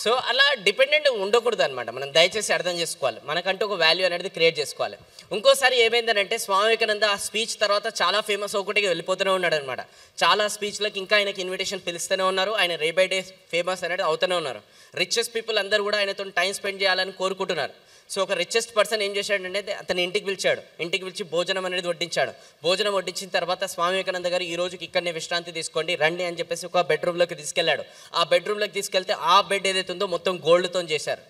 సో అలా డిపెండెంట్ ఉండకూడదు అనమాట మనం దయచేసి అర్థం చేసుకోవాలి మనకంటూ ఒక వాల్యూ అనేది క్రియేట్ చేసుకోవాలి ఇంకోసారి ఏమైందనంటే స్వామి వివేకానంద ఆ స్పీచ్ తర్వాత చాలా ఫేమస్ ఒకటికి వెళ్ళిపోతూనే ఉన్నాడు అనమాట చాలా స్పీచ్లకు ఇంకా ఆయనకి ఇన్విటేషన్ పిలుస్తూనే ఉన్నారు ఆయన రే బై డే ఫేమస్ అనేది అవుతూనే ఉన్నారు రిచెస్ట్ పీపుల్ అందరూ కూడా ఆయనతో టైం స్పెండ్ చేయాలని కోరుకుంటున్నారు సో ఒక రిచెస్ట్ పర్సన్ ఏం చేశాడంటే అతని ఇంటికి పిలిచాడు ఇంటికి పిలిచి భోజనం అనేది వడ్డించాడు భోజనం వడ్డించిన తర్వాత స్వామి వివేకానంద గారు ఈ రోజుకి ఇక్కడనే విశ్రాంతి తీసుకోండి రండి అని చెప్పేసి ఒక బెడ్రూమ్లోకి తీసుకెళ్లాడు ఆ బెడ్రూమ్లోకి తీసుకెళ్తే ఆ బెడ్ ఏదైతే ఉందో మొత్తం గోల్డ్తో చేశారు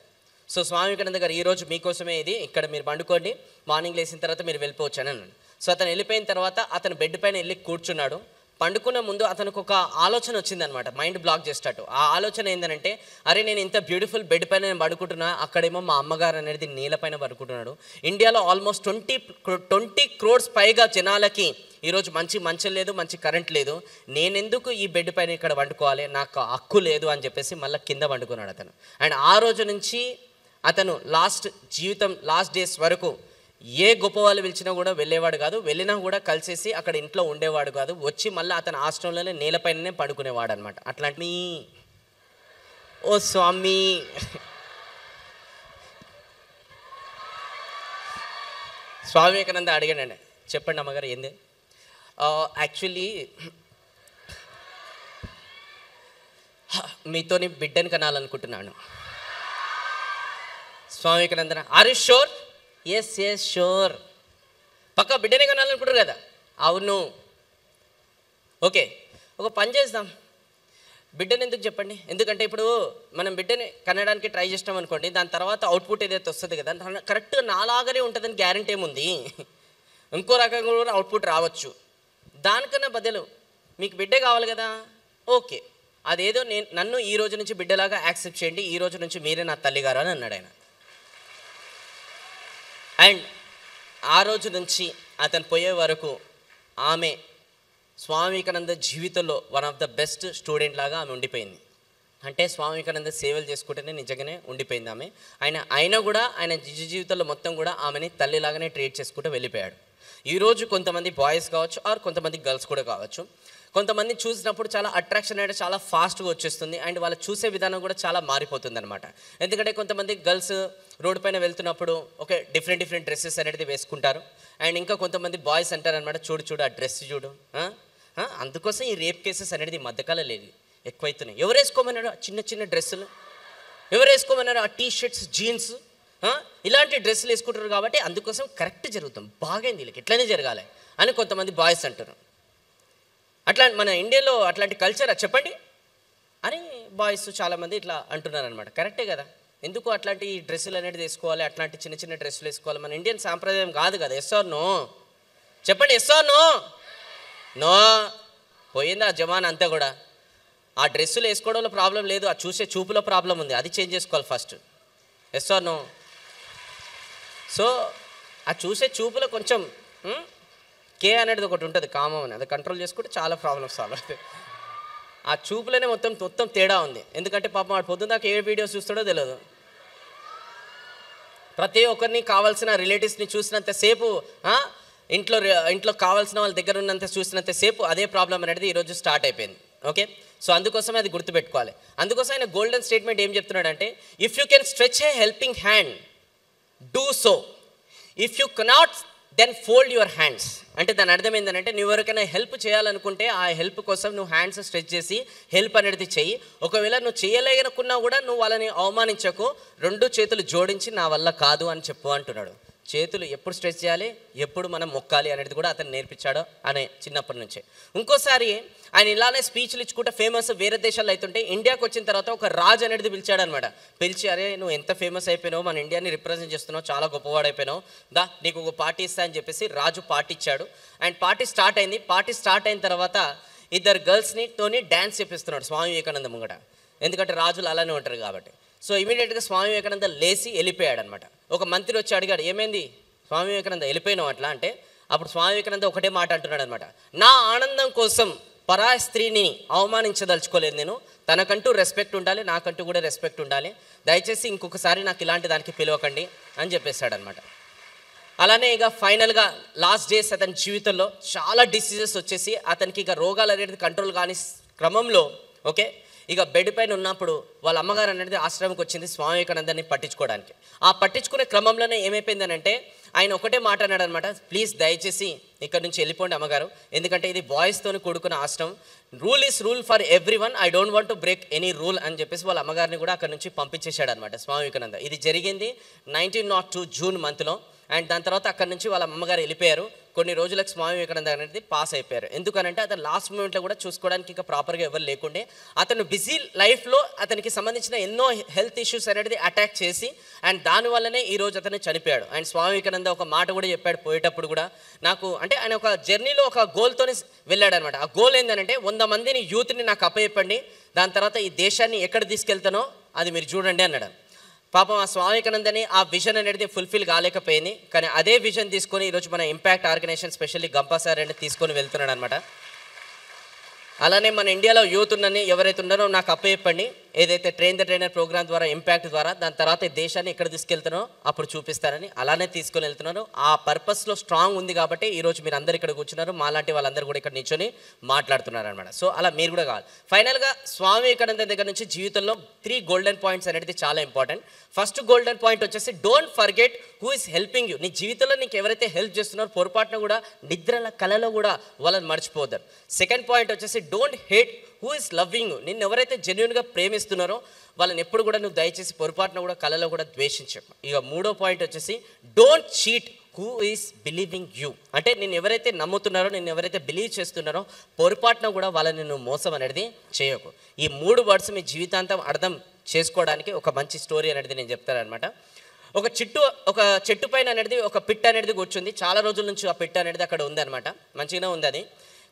సో స్వామి వివేకానంద గారు ఈరోజు మీకోసమే ఇది ఇక్కడ మీరు పండుకోండి మార్నింగ్ లేసిన తర్వాత మీరు వెళ్ళిపోవచ్చు అని అన్నాడు సో అతను వెళ్ళిపోయిన తర్వాత అతను బెడ్ పైన వెళ్ళి కూర్చున్నాడు పండుకునే ముందు అతనికి ఒక ఆలోచన వచ్చిందనమాట మైండ్ బ్లాక్ చేసేటట్టు ఆ ఆలోచన ఏంటంటే అరే నేను ఇంత బ్యూటిఫుల్ బెడ్ పైన నేను పడుకుంటున్నా అక్కడేమో మా అమ్మగారు అనేది నేలపైన పడుకుంటున్నాడు ఇండియాలో ఆల్మోస్ట్ ట్వంటీ ట్వంటీ క్రోడ్స్ పైగా జనాలకి ఈరోజు మంచి మంచం లేదు మంచి కరెంట్ లేదు నేనెందుకు ఈ బెడ్ పైన ఇక్కడ వండుకోవాలి నాకు హక్కు లేదు అని చెప్పేసి మళ్ళీ కింద వండుకున్నాడు అతను అండ్ ఆ రోజు నుంచి అతను లాస్ట్ జీవితం లాస్ట్ డేస్ వరకు ఏ గొప్ప వాళ్ళు పిలిచినా కూడా వెళ్ళేవాడు కాదు వెళ్ళినా కూడా కలిసేసి అక్కడ ఇంట్లో ఉండేవాడు కాదు వచ్చి మళ్ళీ అతని ఆశ్రమంలోనే నేలపైననే పడుకునేవాడు అనమాట అట్లాంటి ఓ స్వామి స్వామి వివేకానంద అడిగాడండి చెప్పండి అమ్మగారు ఏంది యాక్చువల్లీ మీతోని బిడ్డని కనాలనుకుంటున్నాను స్వామి వివేకానందన are sure yes yes sure పక్క బిడ్డనే కొనాలనుకుంటారు కదా అవును ఓకే ఒక పని చేద్దాం బిడ్డను ఎందుకు చెప్పండి ఎందుకంటే ఇప్పుడు మనం బిడ్డని కనడానికి ట్రై చేసినాం అనుకోండి దాని తర్వాత అవుట్పుట్ ఏదైతే వస్తుంది కదా కరెక్ట్గా నాలాగానే ఉంటుందని గ్యారంటీ ఏముంది ఇంకో రకంగా కూడా అవుట్పుట్ రావచ్చు దానికన్నా బదులు మీకు బిడ్డే కావాలి కదా ఓకే అదేదో నేను నన్ను ఈ రోజు నుంచి బిడ్డలాగా యాక్సెప్ట్ చేయండి ఈ రోజు నుంచి మీరే నా తల్లిగారు అని అన్నాడు ఆయన అండ్ ఆ రోజు నుంచి అతను పోయే వరకు ఆమె స్వామి వివేకానంద జీవితంలో one of the best student లాగా ఆమె ఉండిపోయింది అంటే స్వామి వివేకానంద సేవలు చేసుకుంటేనే నిజంగానే ఉండిపోయింది ఆమె ఆయన అయినా కూడా ఆయన నిజ జీవితంలో మొత్తం కూడా ఆమెని తల్లిలాగానే ట్రీట్ చేసుకుంటూ వెళ్ళిపోయాడు ఈరోజు కొంతమంది బాయ్స్ కావచ్చు ఆర్ కొంతమంది గర్ల్స్ కూడా కావచ్చు కొంతమంది చూసినప్పుడు చాలా అట్రాక్షన్ అనేది చాలా ఫాస్ట్గా వచ్చేస్తుంది అండ్ వాళ్ళు చూసే విధానం కూడా చాలా మారిపోతుంది అనమాట ఎందుకంటే కొంతమంది గర్ల్స్ రోడ్ పైన వెళ్తున్నప్పుడు ఓకే డిఫరెంట్ డిఫరెంట్ డ్రెస్సెస్ అనేది వేసుకుంటారు అండ్ ఇంకా కొంతమంది బాయ్స్ అంటారనమాట చూడు చూడు ఆ డ్రెస్ చూడు అందుకోసం ఈ రేప్ కేసెస్ అనేది ఈ మధ్యకాలం లేదు ఎక్కువైతున్నాయి ఎవరు వేసుకోమన్నారు చిన్న చిన్న డ్రెస్సులు ఎవరు వేసుకోమన్నారు ఆ టీ షర్ట్స్ జీన్స్ ఇలాంటి డ్రెస్సులు వేసుకుంటారు కాబట్టి అందుకోసం కరెక్ట్ జరుగుతాం బాగైంది వీళ్ళకి ఎట్లనే జరగాలి అని కొంతమంది బాయ్స్ అంటారు అట్లా మన ఇండియాలో అట్లాంటి కల్చరా చెప్పండి అని బాయ్స్ చాలామంది ఇట్లా అంటున్నారనమాట కరెక్టే కదా ఎందుకు అట్లాంటి డ్రెస్సులు అనేది వేసుకోవాలి అట్లాంటి చిన్న చిన్న డ్రెస్సులు వేసుకోవాలి మన ఇండియన్ సాంప్రదాయం కాదు కదా ఎస్ఆర్ నో చెప్పండి ఎస్ఆర్ నో నో పోయింది ఆ జమాన్ అంతా కూడా ఆ డ్రెస్సులు వేసుకోవడంలో ప్రాబ్లం లేదు ఆ చూసే చూపులో ప్రాబ్లం ఉంది అది చేంజ్ చేసుకోవాలి ఫస్ట్ ఎస్ఆర్ నో సో ఆ చూసే చూపులో కొంచెం కే అనేది ఒకటి ఉంటుంది కామం అని అది కంట్రోల్ చేసుకుంటే చాలా ప్రాబ్లమ్స్ సాల్వ్ అవుతాయి ఆ చూపులోనే మొత్తం మొత్తం తేడా ఉంది ఎందుకంటే పాపం వాడు పొద్దున దాకా ఏ వీడియోస్ చూస్తాడో తెలియదు ప్రతి ఒక్కరిని కావాల్సిన రిలేటివ్స్ని చూసినంతసేపు ఇంట్లో ఇంట్లో కావాల్సిన వాళ్ళ దగ్గర ఉన్నంత చూసినంతసేపు అదే ప్రాబ్లం అనేది ఈరోజు స్టార్ట్ అయిపోయింది ఓకే సో అందుకోసమే అది గుర్తుపెట్టుకోవాలి అందుకోసం ఆయన గోల్డెన్ స్టేట్మెంట్ ఏం చెప్తున్నాడంటే if you can stretch a helping hand do so if you cannot then fold your hands అంటే దాని అర్థం ఏంటంటే నువ్వు ఎవరికైనా హెల్ప్ చేయాలనుకుంటే ఆ హెల్ప్ కోసం నువ్వు హ్యాండ్స్ స్ట్రెచ్ చేసి హెల్ప్ అనేది చెయ్యి ఒకవేళ నువ్వు చేయలేకున్నా కూడా నువ్వు వాళ్ళని అవమానించకు రెండు చేతులు జోడించి నా వల్ల కాదు అని చెప్పు అంటున్నాడు చేతులు ఎప్పుడు స్ట్రెచ్ చేయాలి ఎప్పుడు మనం మొక్కాలి అనేది కూడా అతను నేర్పించాడు అనే చిన్నప్పటి నుంచే ఇంకోసారి ఆయన ఇలానే స్పీచ్లు ఇచ్చుకుంటే ఫేమస్ వేరే దేశాల్లో అయితుంటే ఇండియాకి వచ్చిన తర్వాత ఒక రాజు అనేది పిలిచాడు అనమాట పిలిచి అరే నువ్వు ఎంత ఫేమస్ అయిపోయినావు మన ఇండియాని రిప్రజెంట్ చేస్తున్నావు చాలా గొప్పవాడైపోయినావు దా నీకు ఒక పార్టీ ఇస్తా అని చెప్పేసి రాజు పార్టీ ఇచ్చాడు అండ్ పార్టీ స్టార్ట్ అయింది పార్టీ స్టార్ట్ అయిన తర్వాత ఇద్దరు గర్ల్స్ని తోని డ్యాన్స్ చేపిస్తున్నాడు స్వామి వివేకానంద ముంగట ఎందుకంటే రాజులు అలానే ఉంటారు కాబట్టి సో ఇమీడియట్గా స్వామి వివేకానంద లేచి వెళ్ళిపోయాడు అనమాట ఒక మంత్రి వచ్చి అడిగాడు ఏమైంది స్వామి వివేకానంద వెళ్ళిపోయినావు అట్లా అంటే అప్పుడు స్వామి వివేకానంద ఒకటే మాట అంటున్నాడు అనమాట నా ఆనందం కోసం పరాయ స్త్రీని అవమానించదలుచుకోలేదు నేను తనకంటూ రెస్పెక్ట్ ఉండాలి నాకంటూ కూడా రెస్పెక్ట్ ఉండాలి దయచేసి ఇంకొకసారి నాకు ఇలాంటి దానికి పిలవకండి అని అనమాట అలానే ఇక ఫైనల్గా లాస్ట్ డేస్ అతని జీవితంలో చాలా డిసీజెస్ వచ్చేసి అతనికి ఇక రోగాలు అనేది కంట్రోల్ కాని క్రమంలో ఓకే ఇక బెడ్ పైన ఉన్నప్పుడు వాళ్ళ అమ్మగారు అనేది ఆశ్రమంకి వచ్చింది స్వామి వివేకానందని పట్టించుకోవడానికి ఆ పట్టించుకునే క్రమంలోనే ఏమైపోయిందనంటే ఆయన ఒకటే మాట అన్నాడు అనమాట ప్లీజ్ దయచేసి ఇక్కడ నుంచి వెళ్ళిపోండి అమ్మగారు ఎందుకంటే ఇది బాయ్స్తో కూడుకున్న ఆశ్రమం rule is rule for everyone I don't want to break any rule అని చెప్పేసి వాళ్ళ అమ్మగారిని కూడా అక్కడ నుంచి పంపించేశాడు అనమాట స్వామి వివేకానంద ఇది జరిగింది నైన్టీన్ నాట్ టూ జూన్ మంత్లో అండ్ దాని తర్వాత అక్కడ నుంచి వాళ్ళ అమ్మగారు వెళ్ళిపోయారు కొన్ని రోజులకు స్వామి వివేకానంద అనేది పాస్ అయిపోయారు ఎందుకనంటే అతను లాస్ట్ మూమెంట్లో కూడా చూసుకోవడానికి ఇంకా ప్రాపర్గా ఎవరు లేకుండే అతను బిజీ లైఫ్లో అతనికి సంబంధించిన ఎన్నో హెల్త్ ఇష్యూస్ అనేది అటాక్ చేసి అండ్ దానివల్లనే ఈరోజు అతను చనిపోయాడు అండ్ స్వామి వివేకానంద ఒక మాట కూడా చెప్పాడు పోయేటప్పుడు కూడా నాకు అంటే ఆయన ఒక జర్నీలో ఒక గోల్తోనే వెళ్ళాడు అనమాట ఆ గోల్ ఏంటంటే వంద మందిని యూత్ని నాకు అప్పచెప్పండి దాని తర్వాత ఈ దేశాన్ని ఎక్కడ తీసుకెళ్తానో అది మీరు చూడండి అన్నాడు పాపం ఆ స్వామికనందని ఆ విజన్ అనేది ఫుల్ఫిల్ కాలేకపోయింది కానీ అదే విజన్ తీసుకొని ఈరోజు మన impact organisation specially Gampa sir అనేది తీసుకొని వెళ్తున్నాడు అనమాట అలానే మన ఇండియాలో యూత్ ఉన్నని ఎవరైతే ఉన్నారో నాకు అప్ప చెప్పండి ఏదైతే ట్రైన్ ద ట్రైనర్ ప్రోగ్రామ్ ద్వారా ఇంపాక్ట్ ద్వారా దాని తర్వాత దేశాన్ని ఎక్కడ తీసుకెళ్తానో అప్పుడు చూపిస్తారని అలానే తీసుకొని వెళ్తున్నారు ఆ పర్పస్లో స్ట్రాంగ్ ఉంది కాబట్టి ఈరోజు మీరు అందరు ఇక్కడ కూర్చున్నారు మాలాంటి వాళ్ళందరూ కూడా ఇక్కడ నిల్చొని మాట్లాడుతున్నారు అనమాట సో అలా మీరు కూడా కావాలి ఫైనల్గా స్వామి వివేకానంద దగ్గర నుంచి జీవితంలో త్రీ గోల్డెన్ పాయింట్స్ అనేది చాలా ఇంపార్టెంట్ ఫస్ట్ గోల్డెన్ పాయింట్ వచ్చేసి don't forget who is helping you నీ జీవితంలో నీకు ఎవరైతే హెల్ప్ చేస్తున్నారో పొరపాటున కూడా నిద్రల కళలో కూడా వాళ్ళని మర్చిపోతారు సెకండ్ పాయింట్ వచ్చేసి don't hate who is loving నిన్ను ఎవరైతే జెన్యున్గా ప్రేమిస్తున్నారో వాళ్ళని ఎప్పుడు కూడా నువ్వు దయచేసి పొరపాటున కూడా కళలో కూడా ద్వేషించకు ఇక మూడో పాయింట్ వచ్చేసి don't cheat who is believing you అంటే నేను ఎవరైతే నమ్ముతున్నారో నేను ఎవరైతే బిలీవ్ చేస్తున్నారో పొరపాటున కూడా వాళ్ళని నువ్వు మోసం అనేది చేయకు ఈ మూడు వర్డ్స్ మీ జీవితాంతం అర్థం చేసుకోవడానికి ఒక మంచి స్టోరీ అనేది నేను చెప్తానమాట ఒక చెట్టు ఒక చెట్టు పైన అనేది ఒక పిట్ట అనేది కూర్చుంది చాలా రోజుల నుంచి ఆ పిట్ట అనేది అక్కడ ఉందన్నమాట మంచిగానే ఉంది అది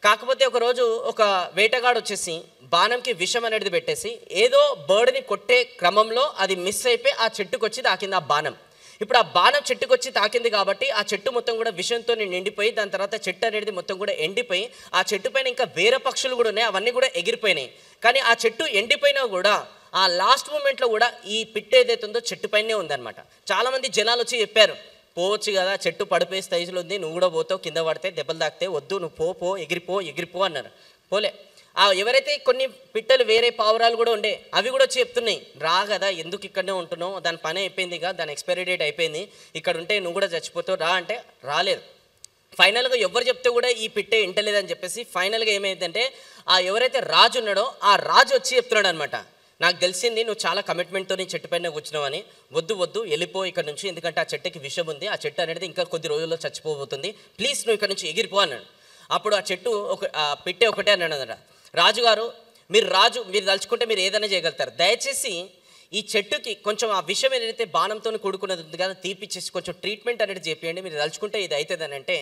కాకపోతే ఒకరోజు ఒక వేటగాడు వచ్చేసి బాణంకి విషం అనేది పెట్టేసి ఏదో బర్డ్ని కొట్టే క్రమంలో అది మిస్ అయిపోయి ఆ చెట్టుకు వచ్చి తాకింది ఆ బాణం ఇప్పుడు ఆ బాణం చెట్టుకు వచ్చి తాకింది కాబట్టి ఆ చెట్టు మొత్తం కూడా విషంతో నిండిపోయి దాని తర్వాత చెట్టు అనేది మొత్తం కూడా ఎండిపోయి ఆ చెట్టు పైన ఇంకా వేరే పక్షులు కూడా ఉన్నాయి అవన్నీ కూడా ఎగిరిపోయినాయి కానీ ఆ చెట్టు ఎండిపోయినా కూడా ఆ లాస్ట్ మూమెంట్లో కూడా ఈ పిట్ట ఏదైతే ఉందో చెట్టు పైనే ఉందన్నమాట చాలామంది జనాలు వచ్చి చెప్పారు పోవచ్చు కదా చెట్టు పడిపోయే స్థైజులో ఉంది నువ్వు కూడా పోతావు కింద పడితే దెబ్బలు తాకితే వద్దు నువ్వు పో పో ఎగిరిపో ఎగిరిపో అన్నారు పోలే ఆ ఎవరైతే కొన్ని పిట్టలు వేరే పావురాలు కూడా ఉండే అవి కూడా వచ్చి చెప్తున్నాయి రా కదా ఎందుకు ఇక్కడనే ఉంటున్నావు దాని పని అయిపోయింది కదా దాని ఎక్స్పైరీ డేట్ అయిపోయింది ఇక్కడ ఉంటే నువ్వు కూడా చచ్చిపోతావు రా అంటే రాలేదు ఫైనల్గా ఎవరు చెప్తే కూడా ఈ పిట్టే ఇంటలేదని చెప్పేసి ఫైనల్గా ఏమైందంటే ఆ ఎవరైతే రాజు ఉన్నాడో ఆ రాజు వచ్చి చెప్తున్నాడు అనమాట నాకు తెలిసింది నువ్వు చాలా కమిట్మెంట్తో నేను చెట్టు పైన కూర్చున్నావని వద్దు వద్దు వెళ్ళిపో ఇక్కడ నుంచి ఎందుకంటే ఆ చెట్టుకి విషం ఉంది ఆ చెట్టు అనేది ఇంకా కొద్ది రోజుల్లో చచ్చిపోబోతుంది ప్లీజ్ నువ్వు ఇక్కడ నుంచి ఎగిరిపో అన్నాడు అప్పుడు ఆ చెట్టు ఒక పెట్టే ఒకటే అన్నాడు రాజుగారు మీరు రాజు మీరు తలుచుకుంటే మీరు ఏదైనా చేయగలుగుతారు దయచేసి ఈ చెట్టుకి కొంచెం ఆ విషయం ఏదైతే బాణంతో కూడుకున్నది ఉంది కదా తీపిచ్చేసి కొంచెం ట్రీట్మెంట్ అనేది చేపియండి మీరు తలుచుకుంటే ఇది అవుతుంది అని అంటే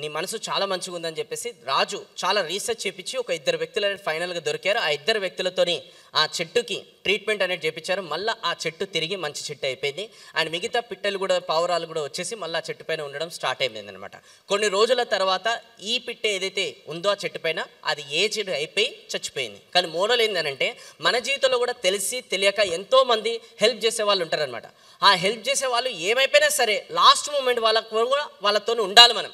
నీ మనసు చాలా మంచిగా ఉందని చెప్పేసి రాజు చాలా రీసెర్చ్ చేపించి ఒక ఇద్దరు వ్యక్తులు అనేది ఫైనల్గా దొరికారు ఆ ఇద్దరు వ్యక్తులతోని ఆ చెట్టుకి ట్రీట్మెంట్ అనేది చేపించారు మళ్ళీ ఆ చెట్టు తిరిగి మంచి చెట్టు అయిపోయింది అండ్ మిగతా పిట్టలు కూడా పావురాలు కూడా వచ్చేసి మళ్ళీ ఆ చెట్టు పైన ఉండడం స్టార్ట్ అయిపోయింది అనమాట కొన్ని రోజుల తర్వాత ఈ పిట్ట ఏదైతే ఉందో ఆ చెట్టు పైన అది ఏజ్డ్ అయిపోయి చచ్చిపోయింది కానీ మూలలు ఏంటంటే మన జీవితంలో కూడా తెలిసి తెలియక ఎంతోమంది హెల్ప్ చేసే వాళ్ళు ఉంటారనమాట ఆ హెల్ప్ చేసే వాళ్ళు ఏమైపోయినా సరే లాస్ట్ మూమెంట్ వాళ్ళకు కూడా వాళ్ళతో ఉండాలి మనం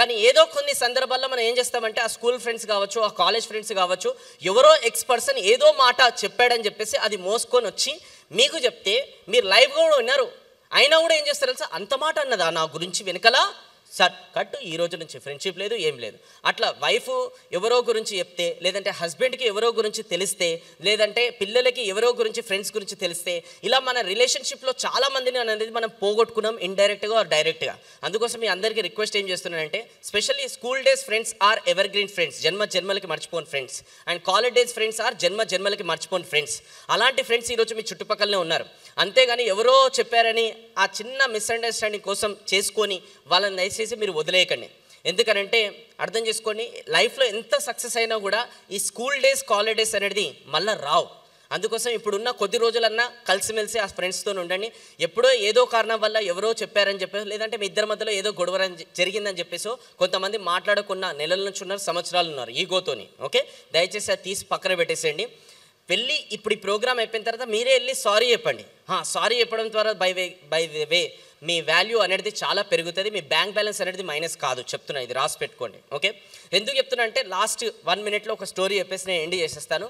కానీ ఏదో కొన్ని సందర్భాల్లో మనం ఏం చేస్తామంటే ఆ స్కూల్ ఫ్రెండ్స్ కావచ్చు ఆ కాలేజ్ ఫ్రెండ్స్ కావచ్చు ఎవరో ఎక్స్ పర్సన్ ఏదో మాట చెప్పాడని చెప్పేసి అది మోసుకొని వచ్చి మీకు చెప్తే మీరు లైవ్గా కూడా విన్నారు అయినా కూడా ఏం చేస్తారు తెలుసా అంత మాట అన్నదా నా గురించి వెనకలా సార్ కట్ ఈ రోజు నుంచి ఫ్రెండ్షిప్ లేదు ఏం లేదు అట్లా వైఫ్ ఎవరో గురించి చెప్తే లేదంటే హస్బెండ్కి ఎవరో గురించి తెలిస్తే లేదంటే పిల్లలకి ఎవరో గురించి ఫ్రెండ్స్ గురించి తెలిస్తే ఇలా మన రిలేషన్షిప్లో చాలా మందిని అనేది మనం పోగొట్టుకున్నాం ఇండైరెక్ట్గా ఆర్ డైరెక్ట్గా అందుకోసం మీ అందరికీ రిక్వెస్ట్ ఏం చేస్తున్నానంటే specially school days friends are evergreen friends జన్మ జన్మలకి మర్చిపోని friends and college days friends are జన్మ జన్మలకి మర్చిపోని ఫ్రెండ్స్ అలాంటి ఫ్రెండ్స్ ఈరోజు మీ చుట్టుపక్కలనే ఉన్నారు అంతేగాని ఎవరో చెప్పారని ఆ చిన్న మిస్అండర్స్టాండింగ్ కోసం చేసుకొని వాళ్ళని దయచేసి మీరు వదిలేయకండి ఎందుకనంటే అర్థం చేసుకొని లైఫ్లో ఎంత సక్సెస్ అయినా కూడా ఈ స్కూల్ డేస్ కాలేజ్ డేస్ అనేది మళ్ళీ రావు అందుకోసం ఇప్పుడున్న కొద్ది రోజులన్నా కలిసిమెలిసి ఆ ఫ్రెండ్స్తో ఉండండి ఎప్పుడో ఏదో కారణం వల్ల ఎవరో చెప్పారని చెప్పేసి లేదంటే మీ ఇద్దరి మధ్యలో ఏదో గొడవ జరిగిందని చెప్పేసో కొంతమంది మాట్లాడుకున్న నెలల నుంచి ఉన్నారు సంవత్సరాలు ఉన్నారు ఈగోతోని ఓకే దయచేసి అది తీసి పక్కన పెట్టేసేయండి వెళ్ళి ఇప్పుడు ఈ ప్రోగ్రామ్ అయిపోయిన తర్వాత మీరే వెళ్ళి సారీ చెప్పండి సారీ చెప్పడం ద్వారా బై వే బై వే మీ వాల్యూ అనేది చాలా పెరుగుతుంది మీ బ్యాంక్ బ్యాలెన్స్ అనేది మైనస్ కాదు చెప్తున్నా ఇది రాసి పెట్టుకోండి ఓకే ఎందుకు చెప్తున్నా అంటే లాస్ట్ వన్ మినిట్లో ఒక స్టోరీ చెప్పేసి నేను ఎండ్ చేసేస్తాను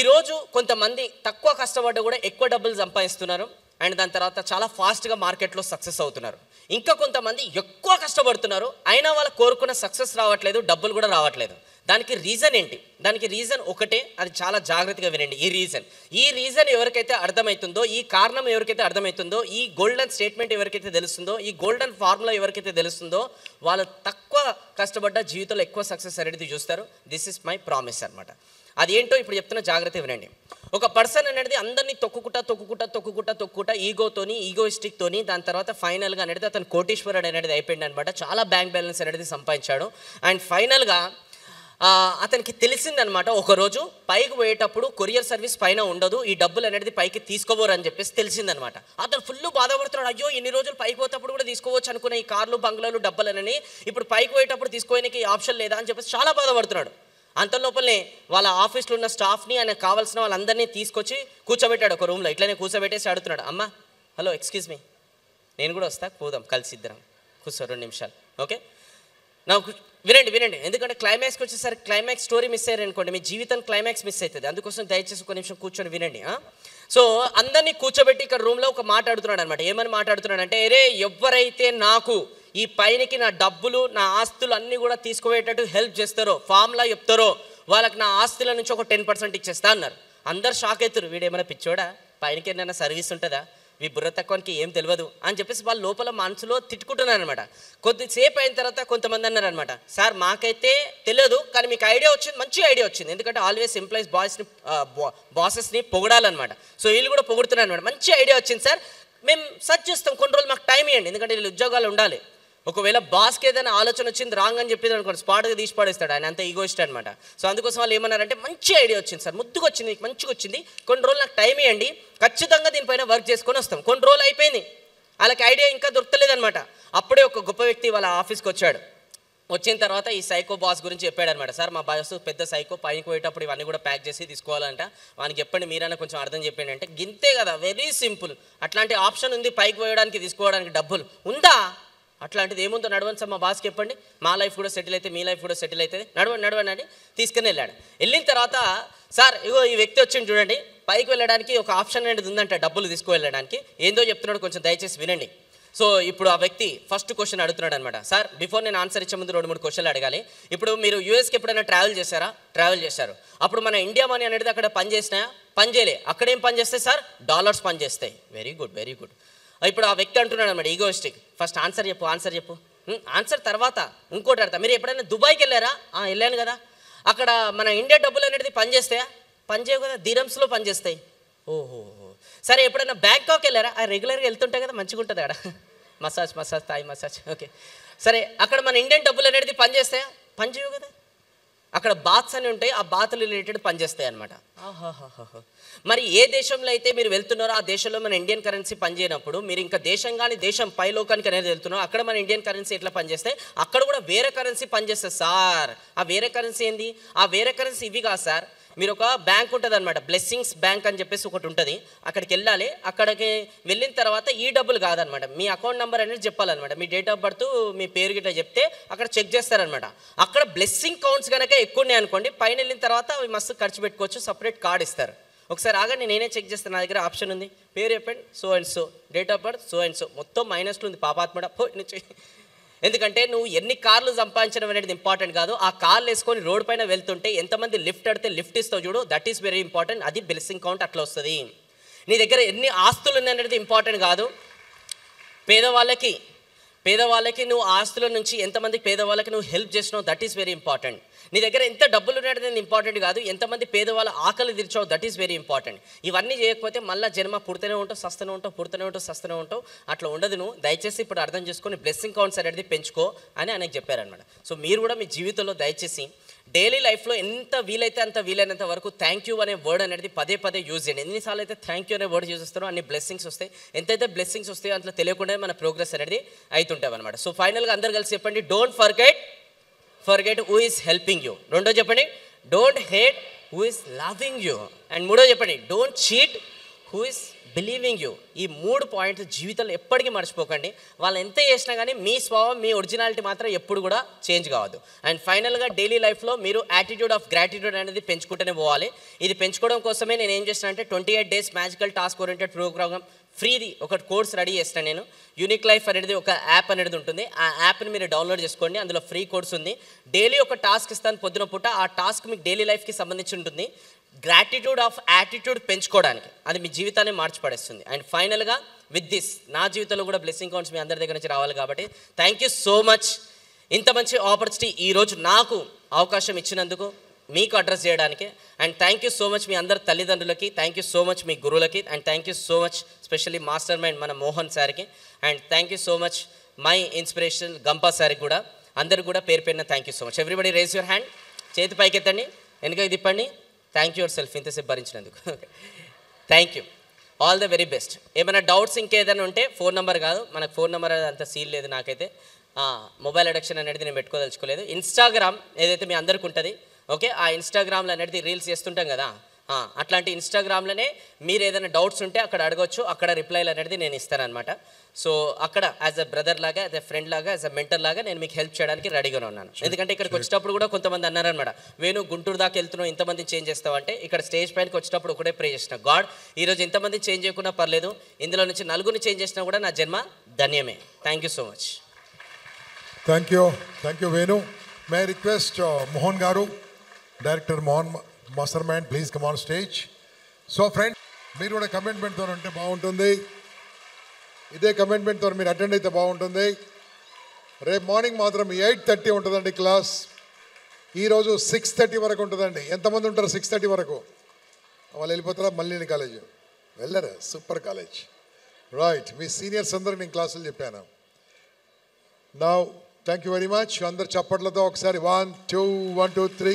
ఈరోజు కొంతమంది తక్కువ కష్టపడ్డ కూడా ఎక్కువ డబ్బులు సంపాదిస్తున్నారు అండ్ దాని తర్వాత చాలా ఫాస్ట్గా మార్కెట్లో సక్సెస్ అవుతున్నారు ఇంకా కొంతమంది ఎక్కువ కష్టపడుతున్నారు అయినా వాళ్ళు కోరుకున్న సక్సెస్ రావట్లేదు డబ్బులు కూడా రావట్లేదు దానికి రీజన్ ఏంటి దానికి రీజన్ ఒకటే అది చాలా జాగ్రత్తగా వినండి ఈ రీజన్ ఈ రీజన్ ఎవరికైతే అర్థమవుతుందో ఈ కారణం ఎవరికైతే అర్థమవుతుందో ఈ గోల్డెన్ స్టేట్మెంట్ ఎవరికైతే తెలుస్తుందో ఈ గోల్డెన్ ఫార్ములా ఎవరికైతే తెలుస్తుందో వాళ్ళు తక్కువ కష్టపడ్డ జీవితంలో ఎక్కువ సక్సెస్ అనేది చూస్తారు దిస్ ఇస్ మై ప్రామిస్ అనమాట అది ఏంటో ఇప్పుడు చెప్తున్న జాగ్రత్త వినండి ఒక పర్సన్ అనేది అందరినీ తొక్కుకుంటా తొక్కుకుంటా తొక్కుకుంటా తొక్కుకుంటా ఈగోతోని ఈగోయిస్టిక్తోని దాని తర్వాత ఫైనల్గా అనేది అతను కోటీశ్వరుడు అనేది అయిపోయింది అనమాట చాలా బ్యాంక్ బ్యాలెన్స్ అనేది సంపాదించాడు అండ్ ఫైనల్గా అతనికి తెలిసిందనమాట ఒకరోజు పైకి పోయేటప్పుడు కొరియర్ సర్వీస్ పైన ఉండదు ఈ డబ్బులు అనేది పైకి తీసుకోబోరు అని చెప్పేసి తెలిసిందనమాట అతను ఫుల్ బాధపడుతున్నాడు అయ్యో ఇన్ని రోజులు పైకి పోతేప్పుడు కూడా తీసుకోవచ్చు అనుకున్న ఈ కార్లు బంగ్లాలు డబ్బులనని ఇప్పుడు పైకి పోయేటప్పుడు తీసుకోవడానికి ఆప్షన్ లేదా అని చెప్పేసి చాలా బాధపడుతున్నాడు అంతలోపలనే వాళ్ళ ఆఫీస్లో ఉన్న స్టాఫ్ని ఆయన కావాల్సిన వాళ్ళందరినీ తీసుకొచ్చి కూర్చోబెట్టాడు ఒక రూమ్లో ఇట్లనే కూర్చోబెట్టేసి అడుగుతున్నాడు అమ్మ హలో ఎక్స్క్యూజ్ మీ నేను కూడా వస్తా పోదాం కలిసి ఇద్దరం కూర్చో రెండు నిమిషాలు ఓకే నాకు వినండి వినండి ఎందుకంటే క్లైమాక్స్కి వచ్చేసరికి క్లైమాక్స్ స్టోరీ మిస్ అనుకోండి మీ జీవితం క్లైమాక్స్ మిస్ అవుతుంది అందుకోసం దయచేసి ఒక నిమిషం కూర్చొని వినండి సో అందరినీ కూర్చోబెట్టి ఇక్కడ రూమ్లో ఒక మాట్లాడుతున్నాడు అనమాట ఏమని మాట్లాడుతున్నాడు అంటే రే ఎవరైతే నాకు ఈ పైనకి నా డబ్బులు నా ఆస్తులు అన్నీ కూడా తీసుకుపోయేటట్టు హెల్ప్ చేస్తారో ఫామ్లా చెప్తారో వాళ్ళకి నా ఆస్తుల నుంచి ఒక టెన్ పర్సెంట్ ఇచ్చేస్తా అన్నారు అందరు షాక్ అవుతారు వీడేమైనా పిచ్చోడా పైనకి ఏమైనా సర్వీస్ ఉంటుందా మీ బుర్ర ఏం తెలియదు అని చెప్పేసి వాళ్ళు లోపల మనసులో తిట్టుకుంటున్నారు అనమాట కొద్దిసేపు అయిన తర్వాత కొంతమంది అన్నారనమాట సార్ మాకైతే తెలియదు కానీ మీకు ఐడియా వచ్చింది మంచి ఐడియా వచ్చింది ఎందుకంటే ఆల్వేస్ ఎంప్లాయీస్ బాయ్స్ని బాసెస్ని పొగడాలన్నమాట సో వీళ్ళు కూడా పొగుడుతున్నారు అనమాట మంచి ఐడియా వచ్చింది సార్ మేము సర్చ్ చేస్తాం కొన్ని రోజులు మాకు టైం ఇవ్వండి ఎందుకంటే వీళ్ళు ఉద్యోగాలు ఉండాలి ఒకవేళ బాస్కి ఏదైనా ఆలోచన వచ్చింది రాంగ్ అని చెప్పింది అనుకోండి స్పాట్గా తీసి పాడేస్తాడు ఆయన అంత ఈగోయిస్ట్ అనమాట సో అందుకోసం వాళ్ళు ఏమన్నారంటే మంచి ఐడియా వచ్చింది సార్ ముద్దుగా వచ్చింది మంచిగా వచ్చింది కొన్ని రోజులు నాకు టైం ఇవ్వండి ఖచ్చితంగా దీనిపైన వర్క్ చేసుకొని వస్తాం కొన్ని రోజులు అయిపోయింది వాళ్ళకి ఐడియా ఇంకా దొరకలేదనమాట అప్పుడే ఒక గొప్ప వ్యక్తి వాళ్ళ ఆఫీస్కి వచ్చాడు వచ్చిన తర్వాత ఈ సైకో బాస్ గురించి చెప్పాడనమాట సార్ మా బాస్ పెద్ద సైకో పైకి పోయేటప్పుడు ఇవన్నీ కూడా ప్యాక్ చేసి తీసుకోవాలంట వానికి చెప్పండి మీరైనా కొంచెం అర్థం చెప్పండి అంటే గింతే కదా వెరీ సింపుల్ అట్లాంటి ఆప్షన్ ఉంది పైకి పోయడానికి తీసుకోవడానికి డబ్బులు ఉందా అట్లాంటిది ఏముందో నడవండి సార్ మా బాస్ చెప్పండి మా లైఫ్ కూడా సెటిల్ అయితే మీ లైఫ్ కూడా సెటిల్ అవుతుంది నడవండి నడవండి అని తీసుకుని వెళ్ళాడు వెళ్ళిన తర్వాత సార్ ఇగో ఈ వ్యక్తి వచ్చింది చూడండి పైకి వెళ్ళడానికి ఒక ఆప్షన్ అనేది ఉందంట డబ్బులు తీసుకువెళ్ళడానికి ఏందో చెప్తున్నాడు కొంచెం దయచేసి వినండి సో ఇప్పుడు ఆ వ్యక్తి ఫస్ట్ క్వశ్చన్ అడుగుతున్నాడు అనమాట సార్ బిఫోర్ నేను ఆన్సర్ ఇచ్చే ముందు రెండు మూడు క్వశ్చన్లు అడగాలి ఇప్పుడు మీరు యూఎస్కి ఎప్పుడైనా ట్రావెల్ చేశారా ట్రావెల్ చేశారు అప్పుడు మన ఇండియా మనీ అనేది అక్కడ పనిచేసినా పనిచేయలే అక్కడేం పనిచేస్తాయి సార్ డాలర్స్ పనిచేస్తాయి వెరీ గుడ్ వెరీ గుడ్ ఇప్పుడు ఆ వ్యక్తి అంటున్నాడు అనమాట ఈగోయిస్టిక్ ఫస్ట్ ఆన్సర్ చెప్పు ఆన్సర్ చెప్పు ఆన్సర్ తర్వాత ఇంకోటి అడతా మీరు ఎప్పుడైనా దుబాయ్కి వెళ్ళారా వెళ్ళాను కదా అక్కడ మన ఇండియా డబ్బులు అనేది పనిచేస్తాయా పనిచేయవు కదా దిరమ్స్లో పనిచేస్తాయి ఓహో సరే ఎప్పుడైనా బ్యాంకాక్ వెళ్ళారా ఆ రెగ్యులర్గా వెళ్తుంటే కదా మంచిగా ఉంటుంది అక్కడ massage massage Thai massage okay సరే అక్కడ మన ఇండియన్ డబ్బులు అనేది పనిచేస్తాయా పనిచేయవు కదా అక్కడ బాత్స్ అని ఉంటాయి ఆ బాతులు రిలేటెడ్ పనిచేస్తాయి అనమాట మరి ఏ దేశంలో అయితే మీరు వెళ్తున్నారో ఆ దేశంలో మన ఇండియన్ కరెన్సీ పనిచేయనప్పుడు మీరు ఇంకా దేశం కానీ దేశం పైలోకానికి అనేది వెళ్తున్నారు అక్కడ మన ఇండియన్ కరెన్సీ ఎట్లా పనిచేస్తే అక్కడ కూడా వేరే కరెన్సీ పనిచేస్తుంది సార్ ఆ వేరే కరెన్సీ ఏంది ఆ వేరే కరెన్సీ ఇవి కాదు సార్ మీరు ఒక బ్యాంక్ ఉంటుంది అనమాట బ్లెస్సింగ్స్ బ్యాంక్ అని చెప్పేసి ఒకటి ఉంటుంది అక్కడికి వెళ్ళాలి అక్కడికి వెళ్ళిన తర్వాత ఈ డబ్బులు కాదనమాట మీ అకౌంట్ నెంబర్ అనేది చెప్పాలన్నమాట మీ డేట్ ఆఫ్ బర్త్ మీ పేరు గిట్ట చెప్తే అక్కడ చెక్ చేస్తారనమాట అక్కడ బ్లెస్సింగ్ కౌంట్స్ కనుక ఎక్కువ ఉన్నాయి అనుకోండి పైన వెళ్ళిన తర్వాత అవి మస్తు ఖర్చు పెట్టుకోవచ్చు సపరేట్ కార్డ్ ఇస్తారు ఒకసారి ఆగండి నేనే చెక్ చేస్తాను నా దగ్గర ఆప్షన్ ఉంది పేరు చెప్పండి so and so date of birth so and so మొత్తం మైనస్లో ఉంది పాపాత్మడ పో ఎందుకంటే నువ్వు ఎన్ని కార్లు సంపాదించడం అనేది ఇంపార్టెంట్ కాదు ఆ కార్లు వేసుకొని రోడ్ పైన వెళ్తుంటే ఎంతమంది లిఫ్ట్ అడితే లిఫ్ట్ ఇస్తావు చూడు దట్ ఈస్ వెరీ ఇంపార్టెంట్ అది బ్లెస్సింగ్ కౌంట్ అట్లా వస్తుంది నీ దగ్గర ఎన్ని ఆస్తులు అనేది ఇంపార్టెంట్ కాదు పేదవాళ్ళకి పేదవాళ్ళకి నువ్వు ఆస్తుల నుంచి ఎంతమంది పేదవాళ్ళకి నువ్వు హెల్ప్ చేసినావు దట్ ఈస్ వెరీ ఇంపార్టెంట్ నీ దగ్గర ఎంత డబ్బులు ఉండేది ఇంపార్టెంట్ కాదు ఎంతమంది పేదవాళ్ళ ఆకలి తీర్చావు దట్ ఈస్ వెరీ ఇంపార్టెంట్ ఇవన్నీ చేయకపోతే మళ్ళీ జన్మ పుడితేనే ఉంటావు సస్తనే ఉంటావు పుడితేనే ఉంటావు సస్తనే ఉంటావు అట్లా ఉండదు నువ్వు దయచేసి ఇప్పుడు అర్థం చేసుకొని బ్లెస్సింగ్ కౌన్సర్ అనేది పెంచుకో అని ఆయనకు చెప్పారనమాట సో మీరు కూడా మీ జీవితంలో దయచేసి డైలీ లైఫ్లో ఎంత వీలైతే అంత వీలైనంత వరకు థ్యాంక్ యూ అనే వర్డ్ అనేది పదే పదే యూజ్ చేయండి ఎన్నిసార్లు అయితే థ్యాంక్ యూ అనే వర్డ్ యూజ్ చేస్తారో అన్ని బ్లెస్సింగ్స్ వస్తాయి ఎంతైతే బ్లెస్సింగ్స్ వస్తాయో అంతలో తెలియకుండా మన ప్రోగ్రెస్ అనేది అవుతుంటాం అనమాట సో ఫైనల్గా అందరు కలిసి చెప్పండి don't forget forget who is helping you రెండో చెప్పండి don't hate who is loving you and మూడో చెప్పండి don't cheat who is believing you ఈ మూడు పాయింట్లు జీవితంలో ఎప్పటికీ మర్చిపోకండి వాళ్ళు ఎంత చేసినా కానీ మీ స్వభావం మీ ఒరిజినాలిటీ మాత్రం ఎప్పుడు కూడా చేంజ్ కావద్దు అండ్ ఫైనల్గా డైలీ లైఫ్లో మీరు యాటిట్యూడ్ ఆఫ్ గ్రాటిట్యూడ్ అనేది పెంచుకుంటూనే పోవాలి ఇది పెంచుకోవడం కోసమే నేను ఏం చేస్తాను అంటే twenty eight days magical task oriented program ఫ్రీది ఒక కోర్స్ రెడీ చేస్తాను నేను యూనిక్ లైఫ్ అనేది ఒక యాప్ అనేది ఉంటుంది ఆ యాప్ని మీరు డౌన్లోడ్ చేసుకోండి అందులో ఫ్రీ కోర్స్ ఉంది డైలీ ఒక టాస్క్ ఇస్తాను పొద్దున పూట ఆ టాస్క్ మీకు డైలీ లైఫ్కి సంబంధించి ఉంటుంది గ్రాటిట్యూడ్ ఆఫ్ యాటిట్యూడ్ పెంచుకోవడానికి అది మీ జీవితాన్ని మార్చిపడేస్తుంది అండ్ ఫైనల్గా విత్ దిస్ నా జీవితంలో కూడా బ్లెస్సింగ్ కౌంట్స్ మీ అందరి దగ్గర నుంచి రావాలి కాబట్టి థ్యాంక్ యూ సో మచ్ ఇంత మంచి ఆపర్చునిటీ ఈరోజు నాకు అవకాశం ఇచ్చినందుకు మీకు అడ్రస్ చేయడానికి and thank you so much మీ అందరి తల్లిదండ్రులకి థ్యాంక్ యూ సో మచ్ మీ గురువులకి and thank you so much specially master mind మన మోహన్ సార్కి and thank you so much my inspiration Gampa సార్కి కూడా అందరు కూడా పేరు పెరిన thank you so much everybody raise your hand చేతి పైకెత్తండి వెనుక తిప్పండి థ్యాంక్ యూ యువర్ సెల్ఫ్ ఇంతసేపు భరించినందుకు thank you all the very best ఏమైనా డౌట్స్ ఇంకేదైనా ఉంటే ఫోన్ నెంబర్ కాదు మనకు ఫోన్ నెంబర్ అంత సీల్ లేదు నాకైతే మొబైల్ అడక్షన్ అనేది నేను పెట్టుకోదలుచుకోలేదు ఇన్స్టాగ్రామ్ ఏదైతే మీ అందరికి ఉంటుంది ఓకే ఆ ఇన్స్టాగ్రామ్లో అనేది రీల్స్ చేస్తుంటాం కదా అట్లాంటి ఇన్స్టాగ్రామ్లోనే మీరు ఏదైనా డౌట్స్ ఉంటే అక్కడ అడగొచ్చు అక్కడ రిప్లైలు అనేది నేను ఇస్తానమాట సో అక్కడ యాజ్ అ బ్రదర్ లాగా యాజ్ అ ఫ్రెండ్ లాగా యాజ్ అ మెంటర్ లాగా నేను మీకు హెల్ప్ చేయడానికి రెడీగానే ఉన్నాను ఎందుకంటే ఇక్కడికి వచ్చేటప్పుడు కూడా కొంతమంది అన్నారనమాట వేణు గుంటూరు దాకా వెళ్తున్నావు ఇంతమంది చేంజ్ చేస్తావంటే ఇక్కడ స్టేజ్ పైనకి వచ్చేటప్పుడు ఒకటే ప్రే చేసిన గాడ్ ఈరోజు ఇంతమంది చేంజ్ చేయకుండా పర్లేదు ఇందులో నుంచి నలుగురిని చేంజ్ చేసినా కూడా నా జన్మ ధన్యమే thank you so much thank you thank you Venu my request Mohan garu director Mohan master man please come on stage so friend మీరు కూడా కమిట్మెంట్తో ఉంటే బాగుంటుంది ఇదే కమిట్మెంట్తో మీరు అటెండ్ అయితే బాగుంటుంది రేపు మార్నింగ్ మాత్రం ఎయిట్ థర్టీ ఉంటుందండి క్లాస్ ఈరోజు సిక్స్ థర్టీ వరకు ఉంటుందండి ఎంతమంది ఉంటారు సిక్స్ థర్టీ వరకు వాళ్ళు వెళ్ళిపోతారా మల్లిని కాలేజ్ వెళ్ళరా సూపర్ కాలేజ్ రైట్ మీ సీనియర్స్ అందరూ నేను క్లాసులు చెప్పాను నా థ్యాంక్ యూ వెరీ మచ్ అందరు చప్పట్లతో ఒకసారి one two one two three